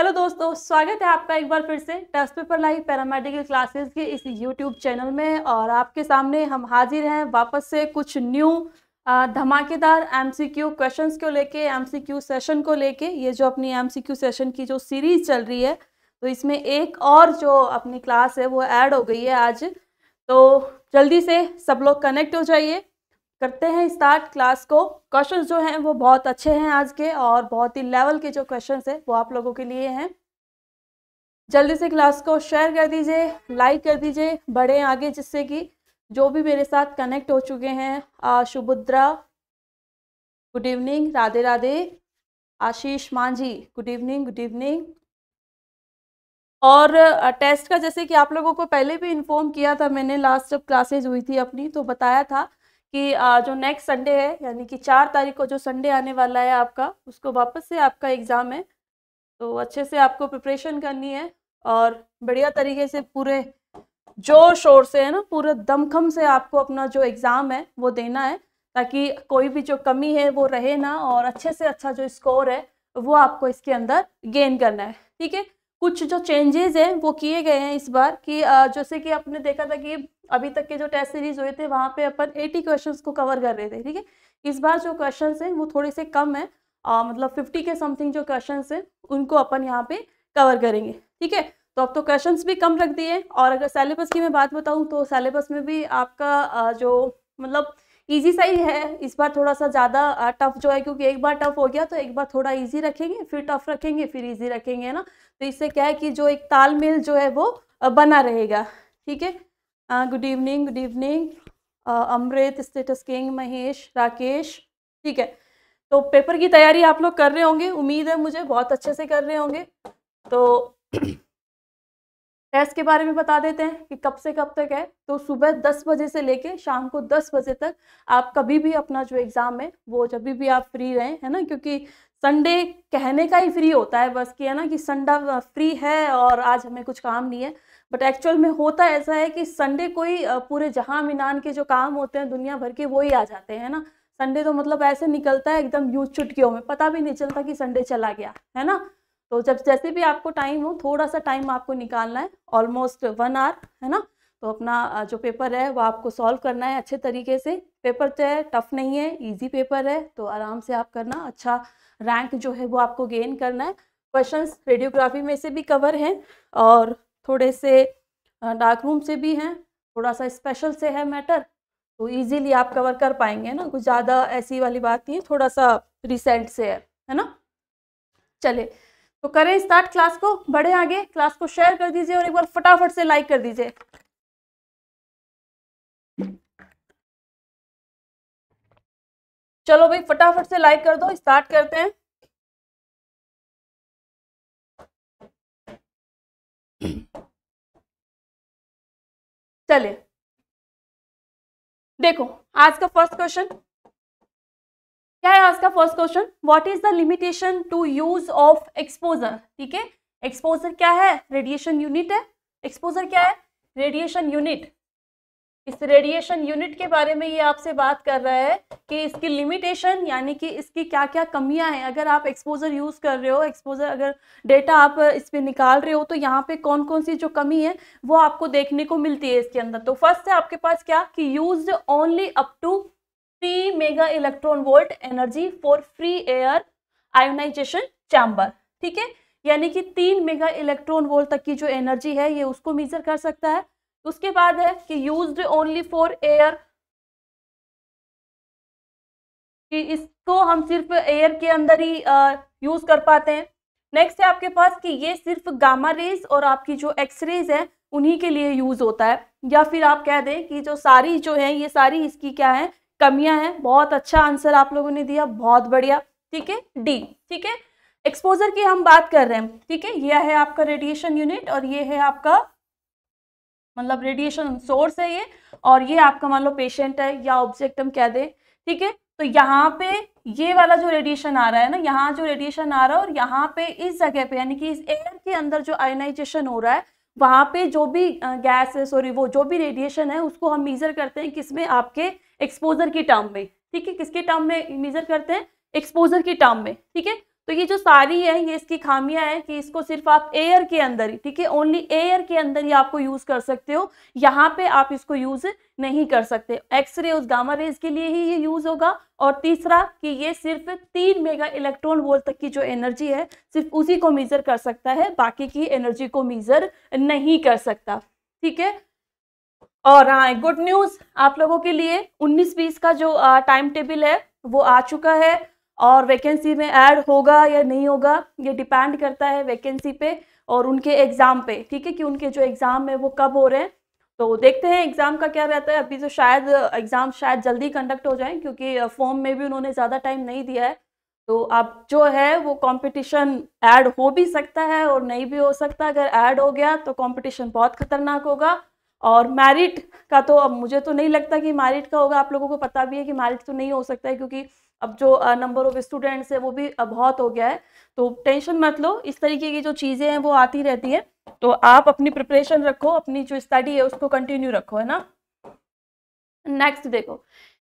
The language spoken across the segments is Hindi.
हेलो दोस्तों स्वागत है आपका एक बार फिर से test paper live paramedical classes के इस यूट्यूब चैनल में और आपके सामने हम हाजिर हैं वापस से कुछ न्यू धमाकेदार एमसीक्यू क्वेश्चंस को लेके एमसीक्यू सेशन को लेके ये जो अपनी एमसीक्यू सेशन की जो सीरीज चल रही है तो इसमें एक और जो अपनी क्लास है वो ऐड हो गई है आज तो जल्दी से सब लोग कनेक्ट हो जाइए करते हैं स्टार्ट क्लास को क्वेश्चंस जो हैं वो बहुत अच्छे हैं आज के और बहुत ही लेवल के जो क्वेश्चंस हैं वो आप लोगों के लिए हैं जल्दी से क्लास को शेयर कर दीजिए लाइक कर दीजिए बढ़े आगे जिससे कि जो भी मेरे साथ कनेक्ट हो चुके हैं Subhadra good evening Radhe Radhe Ashish Manjhi good evening good evening और टेस्ट का जैसे कि आप लोगों को पहले भी इन्फॉर्म किया था मैंने लास्ट जब क्लासेज हुई थी अपनी तो बताया था कि जो नेक्स्ट संडे है यानी कि चार तारीख को जो संडे आने वाला है आपका उसको वापस से आपका एग्ज़ाम है तो अच्छे से आपको प्रिपरेशन करनी है और बढ़िया तरीके से पूरे जोर शोर से है ना पूरा दमखम से आपको अपना जो एग्ज़ाम है वो देना है ताकि कोई भी जो कमी है वो रहे ना और अच्छे से अच्छा जो स्कोर है वो आपको इसके अंदर गेन करना है ठीक है कुछ जो चेंजेस हैं वो किए गए हैं इस बार कि जैसे कि आपने देखा था कि अभी तक के जो टेस्ट सीरीज हुए थे वहाँ पे अपन 80 क्वेश्चंस को कवर कर रहे थे ठीक है इस बार जो क्वेश्चंस हैं वो थोड़े से कम हैं मतलब 50 के समथिंग जो क्वेश्चंस हैं उनको अपन यहाँ पे कवर करेंगे ठीक है तो अब तो क्वेश्चन भी कम रख दिए और अगर सेलेबस की मैं बात बताऊँ तो सेलेबस में भी आपका जो मतलब ईजी सा ही है इस बार थोड़ा सा ज़्यादा टफ जो है क्योंकि एक बार टफ हो गया तो एक बार थोड़ा ईजी रखेंगे फिर टफ रखेंगे फिर ईजी रखेंगे है ना तो इससे क्या है कि जो एक तालमेल जो है वो बना रहेगा ठीक है good evening good evening Amrit status king Mahesh Rakesh ठीक है तो पेपर की तैयारी आप लोग कर रहे होंगे उम्मीद है मुझे बहुत अच्छे से कर रहे होंगे तो टेस्ट के बारे में बता देते हैं कि कब से कब तक है तो सुबह 10 बजे से लेके शाम को 10 बजे तक आप कभी भी अपना जो एग्ज़ाम है वो जब भी आप फ्री रहें है ना क्योंकि संडे कहने का ही फ्री होता है बस कि है ना कि संडा फ्री है और आज हमें कुछ काम नहीं है बट एक्चुअल में होता ऐसा है कि संडे कोई पूरे जहाँ मीनान के जो काम होते हैं दुनिया भर के वो ही आ जाते हैं ना संडे तो मतलब ऐसे निकलता है एकदम यूज चुटकियों में पता भी नहीं चलता कि संडे चला गया है ना तो जब जैसे भी आपको टाइम हो थोड़ा सा टाइम आपको निकालना है ऑलमोस्ट वन आवर है ना तो अपना जो पेपर है वो आपको सॉल्व करना है अच्छे तरीके से पेपर तो है टफ नहीं है इजी पेपर है तो आराम से आप करना अच्छा रैंक जो है वो आपको गेन करना है क्वेश्चंस रेडियोग्राफी में से भी कवर हैं और थोड़े से डार्क रूम से भी हैं थोड़ा सा स्पेशल से है मैटर तो ईजीली आप कवर कर पाएंगे ना कुछ ज़्यादा ऐसी वाली बात नहीं है थोड़ा सा रिसेंट से है है ना चले तो करें स्टार्ट क्लास को बढ़े आगे क्लास को शेयर कर दीजिए और एक बार फटाफट से लाइक कर दीजिए चलो भाई फटाफट से लाइक कर दो स्टार्ट करते हैं चलिए देखो आज का फर्स्ट क्वेश्चन क्या है आज का first question what is the limitation to use of exposure ठीक है एक्सपोजर क्या है रेडिएशन यूनिट है एक्सपोजर क्या है रेडिएशन यूनिट इस रेडिएशन यूनिट के बारे में ये आपसे बात कर रहा है कि इसकी लिमिटेशन यानी कि इसकी क्या क्या कमियां हैं अगर आप एक्सपोजर यूज़ कर रहे हो एक्सपोजर अगर डेटा आप इस पर निकाल रहे हो तो यहाँ पे कौन कौन सी जो कमी है वो आपको देखने को मिलती है इसके अंदर तो फर्स्ट है आपके पास क्या कि use only up to three mega electron volt energy for free air ionization chamber ठीक है यानी कि तीन मेगा इलेक्ट्रॉन वोल्ट तक की जो एनर्जी है ये उसको मेजर कर सकता है उसके बाद है कि यूज ओनली फॉर एयर कि इसको हम सिर्फ एयर के अंदर ही यूज कर पाते हैं नेक्स्ट है आपके पास कि ये सिर्फ गामा रेज और आपकी जो एक्सरेज है उन्हीं के लिए यूज होता है या फिर आप कह दें कि जो सारी जो है ये सारी इसकी क्या है कमियां हैं बहुत अच्छा आंसर आप लोगों ने दिया बहुत बढ़िया ठीक है डी ठीक है एक्सपोजर की हम बात कर रहे हैं ठीक है यह है आपका रेडिएशन यूनिट और ये है आपका मतलब रेडिएशन सोर्स है ये और ये आपका मान लो पेशेंट है या ऑब्जेक्ट हम कह दें ठीक है तो यहाँ पे ये वाला जो रेडिएशन आ रहा है ना यहाँ जो रेडिएशन आ रहा है और यहाँ पे इस जगह पे यानी कि इस एयर के अंदर जो आयोनाइजेशन हो रहा है वहाँ पे जो भी गैस है सॉरी वो जो भी रेडिएशन है उसको हम मेजर करते हैं किसमें आपके एक्सपोजर की टर्म में ठीक है किसके टर्म में मेजर करते हैं एक्सपोजर की टर्म में ठीक है तो ये जो सारी है ये इसकी खामियां है कि इसको सिर्फ आप एयर के अंदर ही ठीक है ओनली एयर के अंदर ही आपको यूज कर सकते हो यहाँ पे आप इसको यूज नहीं कर सकते एक्सरे उस गामा रेज के लिए ही ये यूज होगा और तीसरा कि ये सिर्फ तीन मेगा इलेक्ट्रॉन वोल्ट तक की जो एनर्जी है सिर्फ उसी को मेजर कर सकता है बाकी की एनर्जी को मेजर नहीं कर सकता ठीक है और हाँ गुड न्यूज़ आप लोगों के लिए 19-20 का जो टाइम टेबल है वो आ चुका है और वैकेंसी में ऐड होगा या नहीं होगा ये डिपेंड करता है वैकेंसी पे और उनके एग्ज़ाम पे ठीक है कि उनके जो एग्ज़ाम है वो कब हो रहे हैं तो देखते हैं एग्ज़ाम का क्या रहता है अभी तो शायद एग्ज़ाम शायद जल्दी कंडक्ट हो जाए क्योंकि फॉर्म में भी उन्होंने ज़्यादा टाइम नहीं दिया है तो अब जो है वो कंपटीशन ऐड हो भी सकता है और नहीं भी हो सकता अगर ऐड हो गया तो कंपटीशन बहुत खतरनाक होगा और मैरिट का तो अब मुझे तो नहीं लगता कि मैरिट का होगा आप लोगों को पता भी है कि मैरिट तो नहीं हो सकता है क्योंकि अब जो नंबर ऑफ स्टूडेंट्स है वो भी बहुत हो गया है तो टेंशन मत लो इस तरीके की जो चीज़ें हैं वो आती रहती है तो आप अपनी प्रिपरेशन रखो अपनी जो स्टडी है उसको कंटिन्यू रखो है ना नेक्स्ट देखो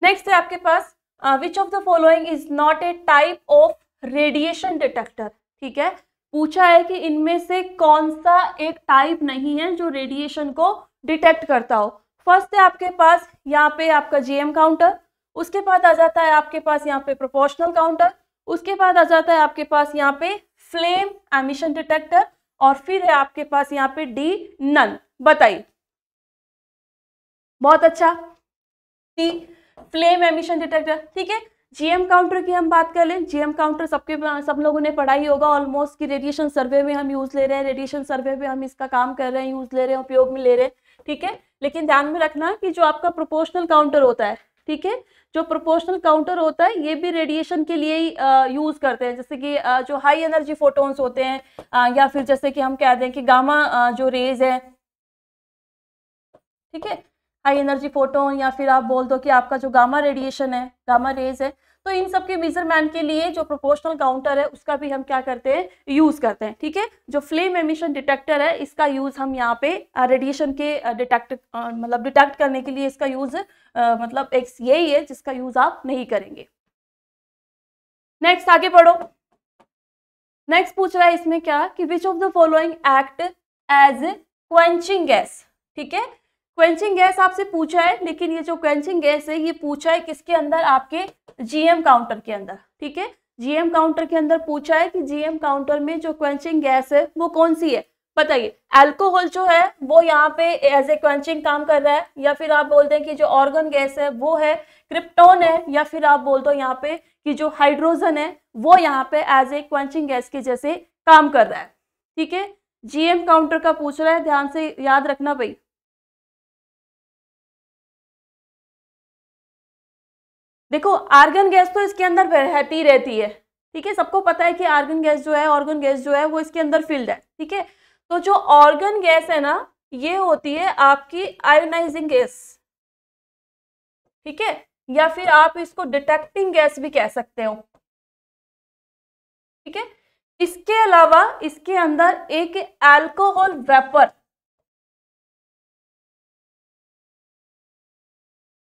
नेक्स्ट है आपके पास which of the following is not a type of radiation detector ठीक है पूछा है कि इनमें से कौन सा एक टाइप नहीं है जो रेडिएशन को डिटेक्ट करता हो फर्स्ट है आपके पास यहाँ पे आपका जीएम काउंटर उसके बाद आ जाता है आपके पास यहाँ पे प्रोपोर्शनल काउंटर उसके बाद आ जाता है आपके पास यहाँ पे फ्लेम एमिशन डिटेक्टर और फिर है आपके पास यहाँ पे डी नन बताइए बहुत अच्छा टी फ्लेम एमिशन डिटेक्टर ठीक है जीएम काउंटर की हम बात कर लें जीएम काउंटर सबके सब लोगों ने पढ़ाई होगा ऑलमोस्ट कि रेडिएशन सर्वे में हम यूज़ ले रहे हैं रेडिएशन सर्वे में हम इसका काम कर रहे हैं यूज़ ले रहे हैं उपयोग में ले रहे हैं ठीक है लेकिन ध्यान में रखना कि जो आपका प्रोपोर्शनल काउंटर होता है ठीक है जो प्रोपोर्शनल काउंटर होता है ये भी रेडिएशन के लिए ही यूज़ करते हैं जैसे कि आ, जो हाई एनर्जी फोटोन्स होते हैं आ, या फिर जैसे कि हम कह दें कि गामा आ, जो रेज है ठीक है हाई एनर्जी फोटोन या फिर आप बोल दो कि आपका जो गामा रेडिएशन है गामा रेज है तो इन सब के मेजरमेंट के लिए जो प्रोपोर्शनल काउंटर है उसका भी हम क्या करते हैं यूज करते हैं ठीक है जो फ्लेम एमिशन डिटेक्टर है इसका यूज हम यहाँ पे रेडिएशन uh, के डिटेक्ट uh, uh, मतलब डिटेक्ट करने के लिए इसका यूज मतलब एक यही है जिसका यूज आप नहीं करेंगे नेक्स्ट आगे बढ़ो नेक्स्ट पूछ रहा है इसमें क्या कि which of the following act as quenching gas ठीक है क्वेंचिंग गैस आपसे पूछा है लेकिन ये जो क्वेंचिंग गैस है ये पूछा है किसके अंदर आपके जीएम काउंटर के अंदर ठीक है जीएम काउंटर के अंदर पूछा है कि जीएम काउंटर में जो क्वेंचिंग गैस है वो कौन सी है बताइए अल्कोहल जो है वो यहाँ पे एज ए क्वेंचिंग काम कर रहा है या फिर आप बोलते हैं कि जो ऑर्गन गैस है वो है क्रिप्टोन है या फिर आप बोल दो यहाँ पे कि जो हाइड्रोजन है वो यहाँ पे एज ए क्वेंचिंग गैस के जैसे काम कर रहा है ठीक है जीएम काउंटर का पूछ रहा है ध्यान से याद रखना भाई देखो आर्गन गैस तो इसके अंदर रहती रहती है ठीक है सबको पता है कि आर्गन गैस जो है ऑर्गन गैस जो है वो इसके अंदर फील्ड है ठीक है तो जो ऑर्गन गैस है ना ये होती है आपकी आयोनाइजिंग गैस ठीक है या फिर आप इसको डिटेक्टिंग गैस भी कह सकते हो ठीक है इसके अलावा इसके अंदर एक अल्कोहल वेपर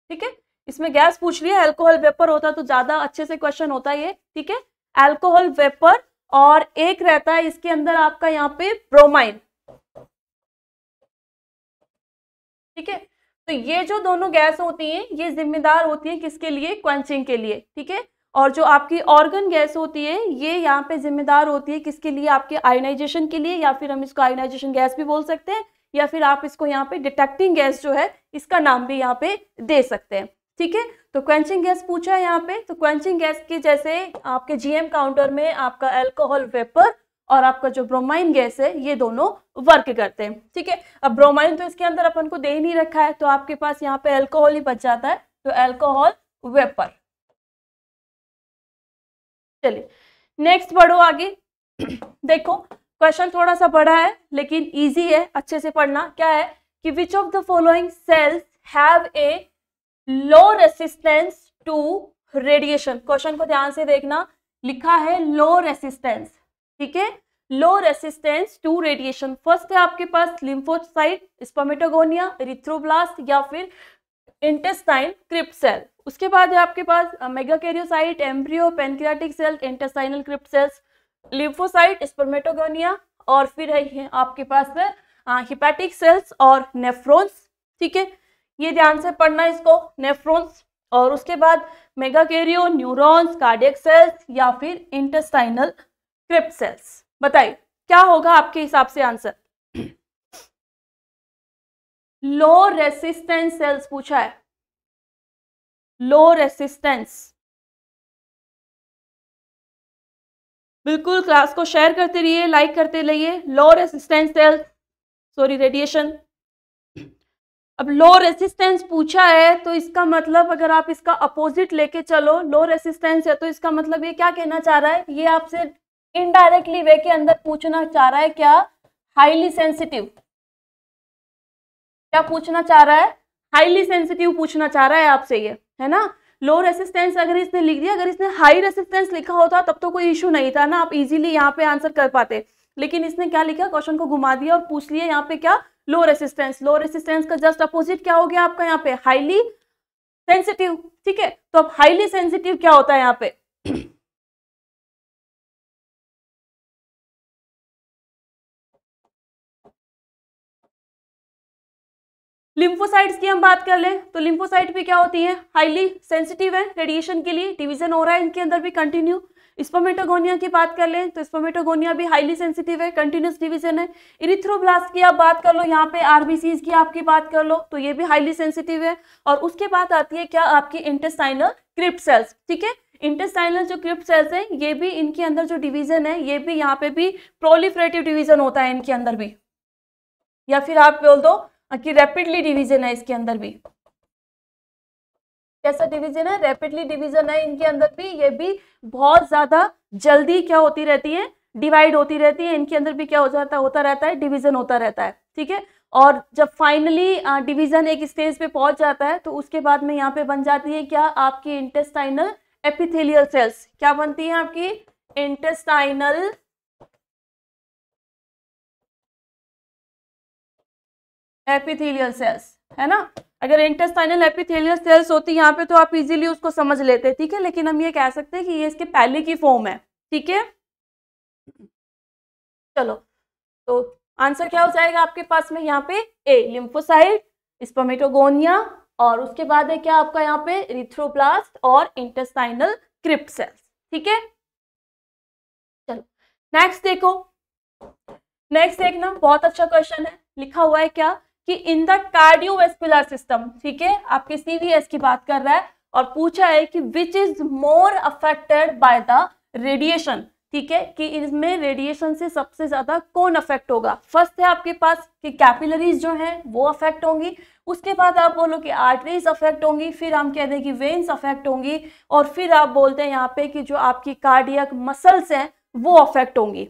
ठीक है इसमें गैस पूछ लिया एल्कोहल वेपर होता तो ज्यादा अच्छे से क्वेश्चन होता ये ठीक है एल्कोहल वेपर और एक रहता है इसके अंदर आपका यहाँ पे ब्रोमाइन ठीक है तो ये जो दोनों गैस होती हैं ये जिम्मेदार होती हैं किसके लिए क्वेंचिंग के लिए ठीक है और जो आपकी ऑर्गन गैस होती है ये यहाँ पे जिम्मेदार होती है किसके लिए आपके आयोनाइजेशन के लिए या फिर हम इसको आयोनाइजेशन गैस भी बोल सकते हैं या फिर आप इसको यहाँ पे डिटेक्टिंग गैस जो है इसका नाम भी यहाँ पे दे सकते हैं ठीक है तो क्वेंचिंग गैस पूछा है यहाँ पे तो क्वेंचिंग गैस के जैसे आपके जीएम काउंटर में आपका एल्कोहल वेपर और आपका जो ब्रोमाइन गैस है ये दोनों वर्क करते हैं ठीक है अब ब्रोमाइन तो इसके अंदर अपन को दे ही नहीं रखा है तो आपके पास यहाँ पे एल्कोहल ही बच जाता है तो एल्कोहल वेपर चलिए नेक्स्ट बढ़ो आगे देखो क्वेश्चन थोड़ा सा बड़ा है लेकिन इजी है अच्छे से पढ़ना क्या है कि which of the following cells have a low resistance to radiation question को ध्यान से देखना लिखा है लो रेसिस्टेंस ठीक है low resistance to radiation first है आपके पास लिम्फोसाइट स्पर्मेटोगोनिया रिथ्रोब्लास्ट या फिर इंटेस्टाइन क्रिप्ट सेल उसके बाद है आपके पास megakaryocyte embryo pancreatic cell intestinal crypt cells lymphocyte spermatogonia और फिर है आपके पास हिपैटिक सेल्स और नेफ्रोन्स ठीक है ये ध्यान से पढ़ना इसको नेफ्रोन्स और उसके बाद mega karyo neurons cardiac cells या फिर इंटेस्टाइनल क्रिप्ट सेल्स बताइए क्या होगा आपके हिसाब से आंसर लो रेसिस्टेंस सेल्स पूछा है लो रेसिस्टेंस बिल्कुल क्लास को शेयर करते रहिए लाइक करते रहिए low resistance cells sorry radiation अब लो रेसिस्टेंस पूछा है तो इसका मतलब अगर आप इसका अपोजिट लेके चलो लो रेसिस्टेंस है तो इसका मतलब ये क्या कहना चाह रहा है ये आपसे इनडायरेक्टली वे के अंदर पूछना चाह रहा है क्या हाईली सेंसिटिव क्या पूछना चाह रहा है हाईली सेंसिटिव पूछना चाह रहा है आपसे ये है ना लो रेसिस्टेंस अगर इसने लिख दिया अगर इसने हाई रेसिस्टेंस लिखा होता तब तो कोई इशू नहीं था ना आप इजीली यहाँ पे आंसर कर पाते लेकिन इसने क्या लिखा क्वेश्चन को घुमा दिया और पूछ लिया यहाँ पे क्या लो रेसिस्टेंस लो रेसिस्टेंस का जस्ट अपोजिट क्या हो गया आपका यहाँ पे हाईली सेंसिटिव ठीक है तो अब हाईली सेंसिटिव क्या होता है यहाँ पे लिम्फोसाइट्स की हम बात कर लें तो लिम्फोसाइट भी क्या होती है हाईली सेंसिटिव है रेडिएशन के लिए डिवीजन हो रहा है इनके अंदर भी कंटिन्यू स्पोमेटोगोनिया की बात कर लें तो स्पोमेटोगोनिया भी हाईली सेंसिटिव है कंटिन्यूस डिवीजन है इरिथ्रोब्लास्ट की आप बात कर लो यहाँ पे आरबीसीज की आपकी बात कर लो तो ये भी हाईली सेंसिटिव है और उसके बाद आती है क्या आपकी इंटेस्टाइनल क्रिप्ट सेल्स ठीक है इंटेस्टाइनल जो क्रिप्ट सेल्स है ये भी इनके अंदर जो डिवीजन है ये भी यहाँ पे भी प्रोलिफ्रेटिव डिवीजन होता है इनके अंदर भी या फिर आप बोल दो कि रेपिडली डिवीजन है इसके अंदर भी कैसा डिवीजन है रेपिडली डिवीजन है इनके अंदर भी ये भी बहुत ज्यादा जल्दी क्या होती रहती है डिवाइड होती रहती है इनके अंदर भी क्या हो जाता होता रहता है डिवीजन होता रहता है ठीक है और जब फाइनली डिवीजन एक स्टेज पे पहुंच जाता है तो उसके बाद में यहाँ पे बन जाती है क्या आपकी इंटेस्टाइनल एपिथेलियल सेल्स क्या बनती है आपकी इंटेस्टाइनल एपिथेलियल सेल्स है ना अगर इंटेस्टाइनल एपिथेलियल सेल्स होती यहाँ पे तो आप इजीली उसको समझ लेते ठीक है लेकिन हम ये कह सकते हैं कि ये इसके पहले की फॉर्म है ठीक है चलो तो आंसर क्या हो जाएगा आपके पास में यहाँ पे ए लिम्फोसाइड स्पमेटोगोनिया और उसके बाद है क्या आपका यहाँ पे रिथ्रोप्लास्ट और इंटेस्टाइनल क्रिप्ट सेल्स ठीक है चलो नेक्स्ट देखो नेक्स्ट देखना बहुत अच्छा क्वेश्चन है लिखा हुआ है क्या कि इन द कार्डियोवेस्कुलर सिस्टम ठीक है आपके सीवीएस की बात कर रहा है और पूछा है कि which is more affected by the radiation ठीक है कि इसमें रेडिएशन से सबसे ज्यादा कौन अफेक्ट होगा फर्स्ट है आपके पास कि कैपिलरीज जो हैं वो अफेक्ट होंगी उसके बाद आप बोलो कि आर्टरीज अफेक्ट होंगी फिर हम कह दें कि वेन्स अफेक्ट होंगी और फिर आप बोलते हैं यहाँ पे कि जो आपकी कार्डियक मसल्स हैं वो अफेक्ट होंगी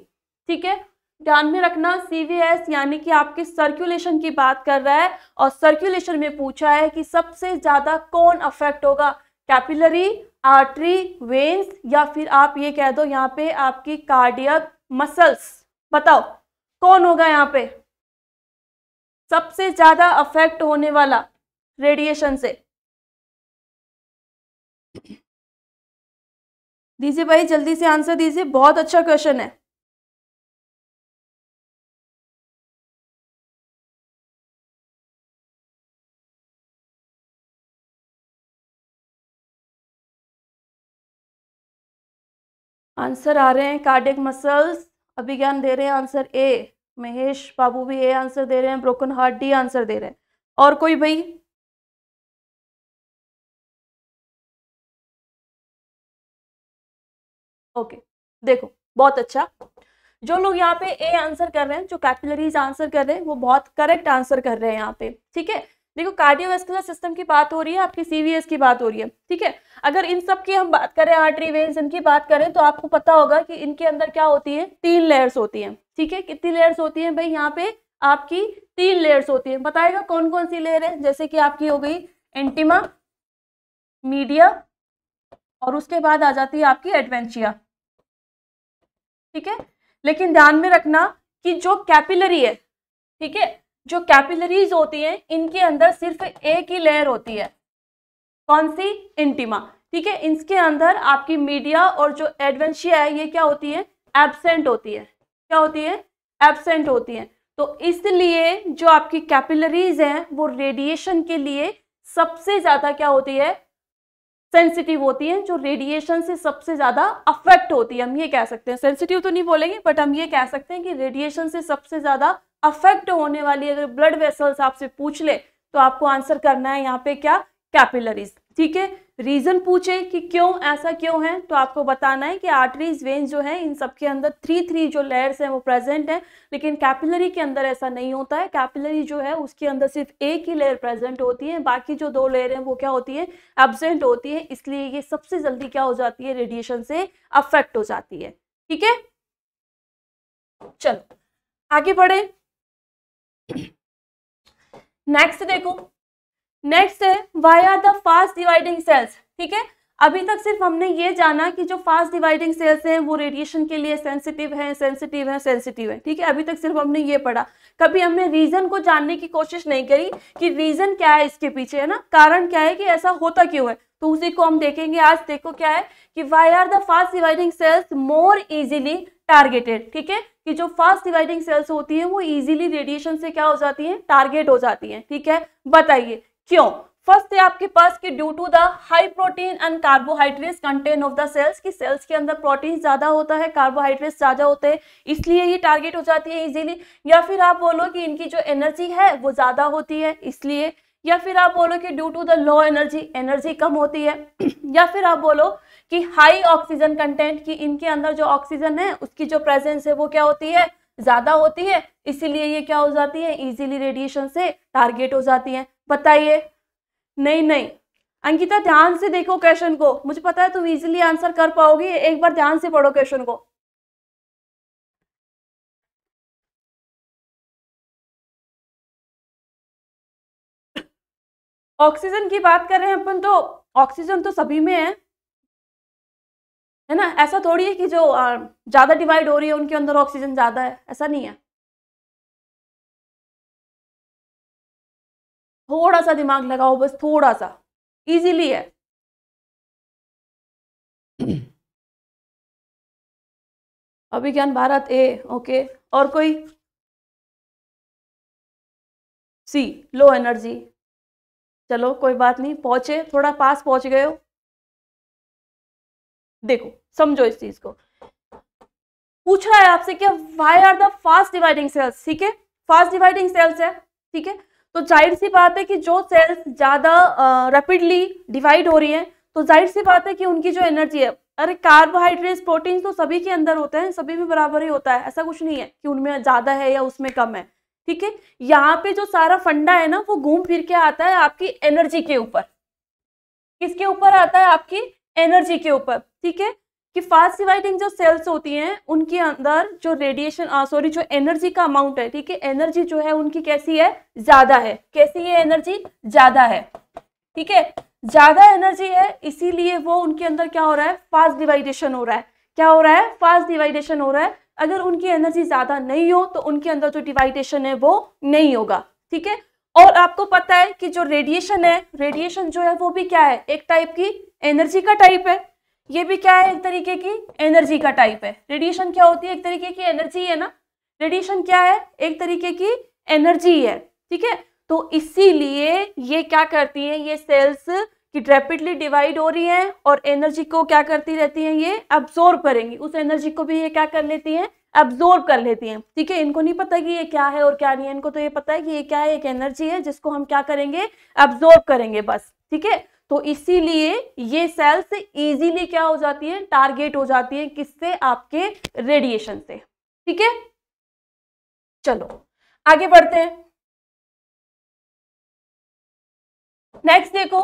ठीक है ध्यान में रखना सीवीएस यानी कि आपके सर्कुलेशन की बात कर रहा है और सर्कुलेशन में पूछा है कि सबसे ज़्यादा कौन अफेक्ट होगा कैपिलरी आर्टरी वेन्स या फिर आप ये कह दो यहाँ पे आपकी कार्डियक मसल्स बताओ कौन होगा यहाँ पे सबसे ज़्यादा अफेक्ट होने वाला रेडिएशन से दीजिए भाई जल्दी से आंसर दीजिए बहुत अच्छा क्वेश्चन है आंसर आ रहे हैं कार्डिक मसल्स अभिज्ञान दे रहे हैं आंसर ए महेश बाबू भी ए आंसर दे रहे हैं ब्रोकन हार्ट डी आंसर दे रहे हैं और कोई भाई ओके देखो बहुत अच्छा जो लोग यहाँ पे ए आंसर कर रहे हैं जो कैपिलरीज आंसर कर रहे हैं वो बहुत करेक्ट आंसर कर रहे हैं यहाँ पे ठीक है देखो कार्डियोवेस्कुलर सिस्टम की बात हो रही है आपकी सीवीएस की बात हो रही है ठीक है अगर इन सब की हम बात करें आर्टरी वेन्स इनकी बात करें तो आपको पता होगा कि इनके अंदर क्या होती है तीन लेयर्स होती हैं ठीक है कितनी लेयर्स होती हैं भाई यहाँ पे आपकी तीन लेयर्स होती हैं बताएगा कौन कौन सी लेयर है जैसे कि आपकी हो गई एंटीमा मीडिया और उसके बाद आ जाती है आपकी एडवेंचिया ठीक है लेकिन ध्यान में रखना कि जो कैपिलरी है ठीक है जो कैपिलरीज होती हैं इनके अंदर सिर्फ एक ही लेयर होती है कौन सी इंटिमा ठीक है इसके अंदर आपकी मीडिया और जो एडवेंशिया है ये क्या होती है एबसेंट होती है क्या होती है एबसेंट होती है तो इसलिए जो आपकी कैपिलरीज हैं वो रेडिएशन के लिए सबसे ज़्यादा क्या होती है सेंसिटिव होती हैं जो रेडिएशन से सबसे ज़्यादा अफेक्ट होती है हम ये कह सकते हैं सेंसिटिव तो नहीं बोलेंगे बट हम ये कह सकते हैं कि रेडिएशन से सबसे ज़्यादा अफेक्ट होने वाली अगर ब्लड वेसल्स आपसे पूछ ले तो आपको आंसर करना है यहाँ पे क्या कैपिलरीज ठीक है रीजन पूछे कि क्यों ऐसा क्यों है तो आपको बताना है कि आर्टरीज वेन्स जो है इन सबके अंदर थ्री थ्री जो लेयर्स हैं वो प्रेजेंट है लेकिन कैपिलरी के अंदर ऐसा नहीं होता है कैपिलरी जो है उसके अंदर सिर्फ एक ही लेयर प्रेजेंट होती है बाकी जो दो लेयर हैं वो क्या होती है एबसेंट होती है इसलिए ये सबसे जल्दी क्या हो जाती है रेडिएशन से अफेक्ट हो जाती है ठीक है चलो आगे बढ़े नेक्स्ट देखो नेक्स्ट है why are the fast dividing cells ठीक है अभी तक सिर्फ हमने ये जाना कि जो फास्ट डिवाइडिंग सेल्स हैं वो रेडिएशन के लिए सेंसिटिव हैं सेंसिटिव हैं सेंसिटिव हैं ठीक है अभी तक सिर्फ हमने ये पढ़ा कभी हमने रीज़न को जानने की कोशिश नहीं करी कि रीज़न क्या है इसके पीछे है ना कारण क्या है कि ऐसा होता क्यों है तो उसी को हम देखेंगे आज देखो क्या है कि why are the fast dividing cells more easily targeted ठीक है कि जो फास्ट डिवाइडिंग सेल्स होती है वो इजीली रेडिएशन से क्या हो जाती है टारगेट हो जाती है ठीक है बताइए क्यों फर्स्ट है आपके पास कि due to the high protein and carbohydrates content of the cells कि सेल्स के अंदर प्रोटीन ज्यादा होता है कार्बोहाइड्रेट्स ज्यादा होते हैं इसलिए ये टारगेट हो जाती है इजीली या फिर आप बोलो कि इनकी जो एनर्जी है वो ज्यादा होती है इसलिए या फिर आप बोलो कि due to the low energy energy कम होती है या फिर आप बोलो कि हाई ऑक्सीजन कंटेंट की इनके अंदर जो ऑक्सीजन है उसकी जो प्रेजेंस है वो क्या होती है ज़्यादा होती है इसीलिए ये क्या हो जाती है इजीली रेडिएशन से टारगेट हो जाती है बताइए नहीं नहीं अंकिता ध्यान से देखो क्वेश्चन को मुझे पता है तुम इजिली आंसर कर पाओगे एक बार ध्यान से पढ़ो क्वेश्चन को ऑक्सीजन की बात कर रहे हैं अपन तो ऑक्सीजन तो सभी में है है ना ऐसा थोड़ी है कि जो ज़्यादा डिवाइड हो रही है उनके अंदर ऑक्सीजन ज़्यादा है ऐसा नहीं है थोड़ा सा दिमाग लगाओ बस थोड़ा सा इजीली है अभिज्ञान भारत ए ओके और कोई सी लो एनर्जी चलो कोई बात नहीं पहुंचे थोड़ा पास पहुंच गए हो देखो समझो इस चीज को पूछ रहा है आपसे क्या why are the fast dividing cells ठीक है फास्ट डिवाइडिंग सेल्स है ठीक है तो जाहिर सी बात है कि जो सेल्स ज्यादा रैपिडली डिवाइड हो रही हैं तो जाहिर सी बात है कि उनकी जो एनर्जी है अरे कार्बोहाइड्रेट्स प्रोटीन तो सभी के अंदर होते हैं सभी में बराबर ही होता है ऐसा कुछ नहीं है कि उनमें ज्यादा है या उसमें कम है ठीक है यहाँ पे जो सारा फंडा है ना वो घूम फिर के आता है आपकी एनर्जी के ऊपर किसके ऊपर आता है आपकी एनर्जी के ऊपर ठीक है कि फास्ट डिवाइडिंग जो सेल्स होती हैं उनके अंदर जो रेडिएशन सॉरी जो एनर्जी का अमाउंट है ठीक है एनर्जी जो है उनकी कैसी है ज्यादा है कैसी है एनर्जी ज्यादा है ठीक है ज्यादा एनर्जी है इसीलिए वो उनके अंदर क्या हो रहा है फास्ट डिवाइडेशन हो रहा है क्या हो रहा है फास्ट डिवाइडेशन हो रहा है अगर उनकी एनर्जी ज़्यादा नहीं हो तो उनके अंदर जो डिवाइडेशन है वो नहीं होगा ठीक है और आपको पता है कि जो रेडिएशन है रेडिएशन जो है वो भी क्या है एक टाइप की एनर्जी का टाइप है ये भी क्या है एक तरीके की एनर्जी का टाइप है रेडिएशन क्या होती है एक तरीके की एनर्जी है ना रेडिएशन क्या है एक तरीके की एनर्जी है ठीक है तो इसीलिए ये क्या करती है ये सेल्स कि रैपिडली डिवाइड हो रही है और एनर्जी को क्या करती रहती है ये अब्जोर्व करेंगी उस एनर्जी को भी ये क्या कर लेती है एब्जॉर्ब कर लेती हैं ठीक है इनको नहीं पता कि ये क्या है और क्या नहीं है इनको तो ये पता है कि ये क्या है एक एनर्जी है जिसको हम क्या करेंगे अब्जॉर्ब करेंगे बस ठीक है तो इसीलिए ये सेल्स इजीली क्या हो जाती है टारगेट हो जाती है किससे आपके रेडिएशन से ठीक है चलो आगे बढ़ते हैं नेक्स्ट देखो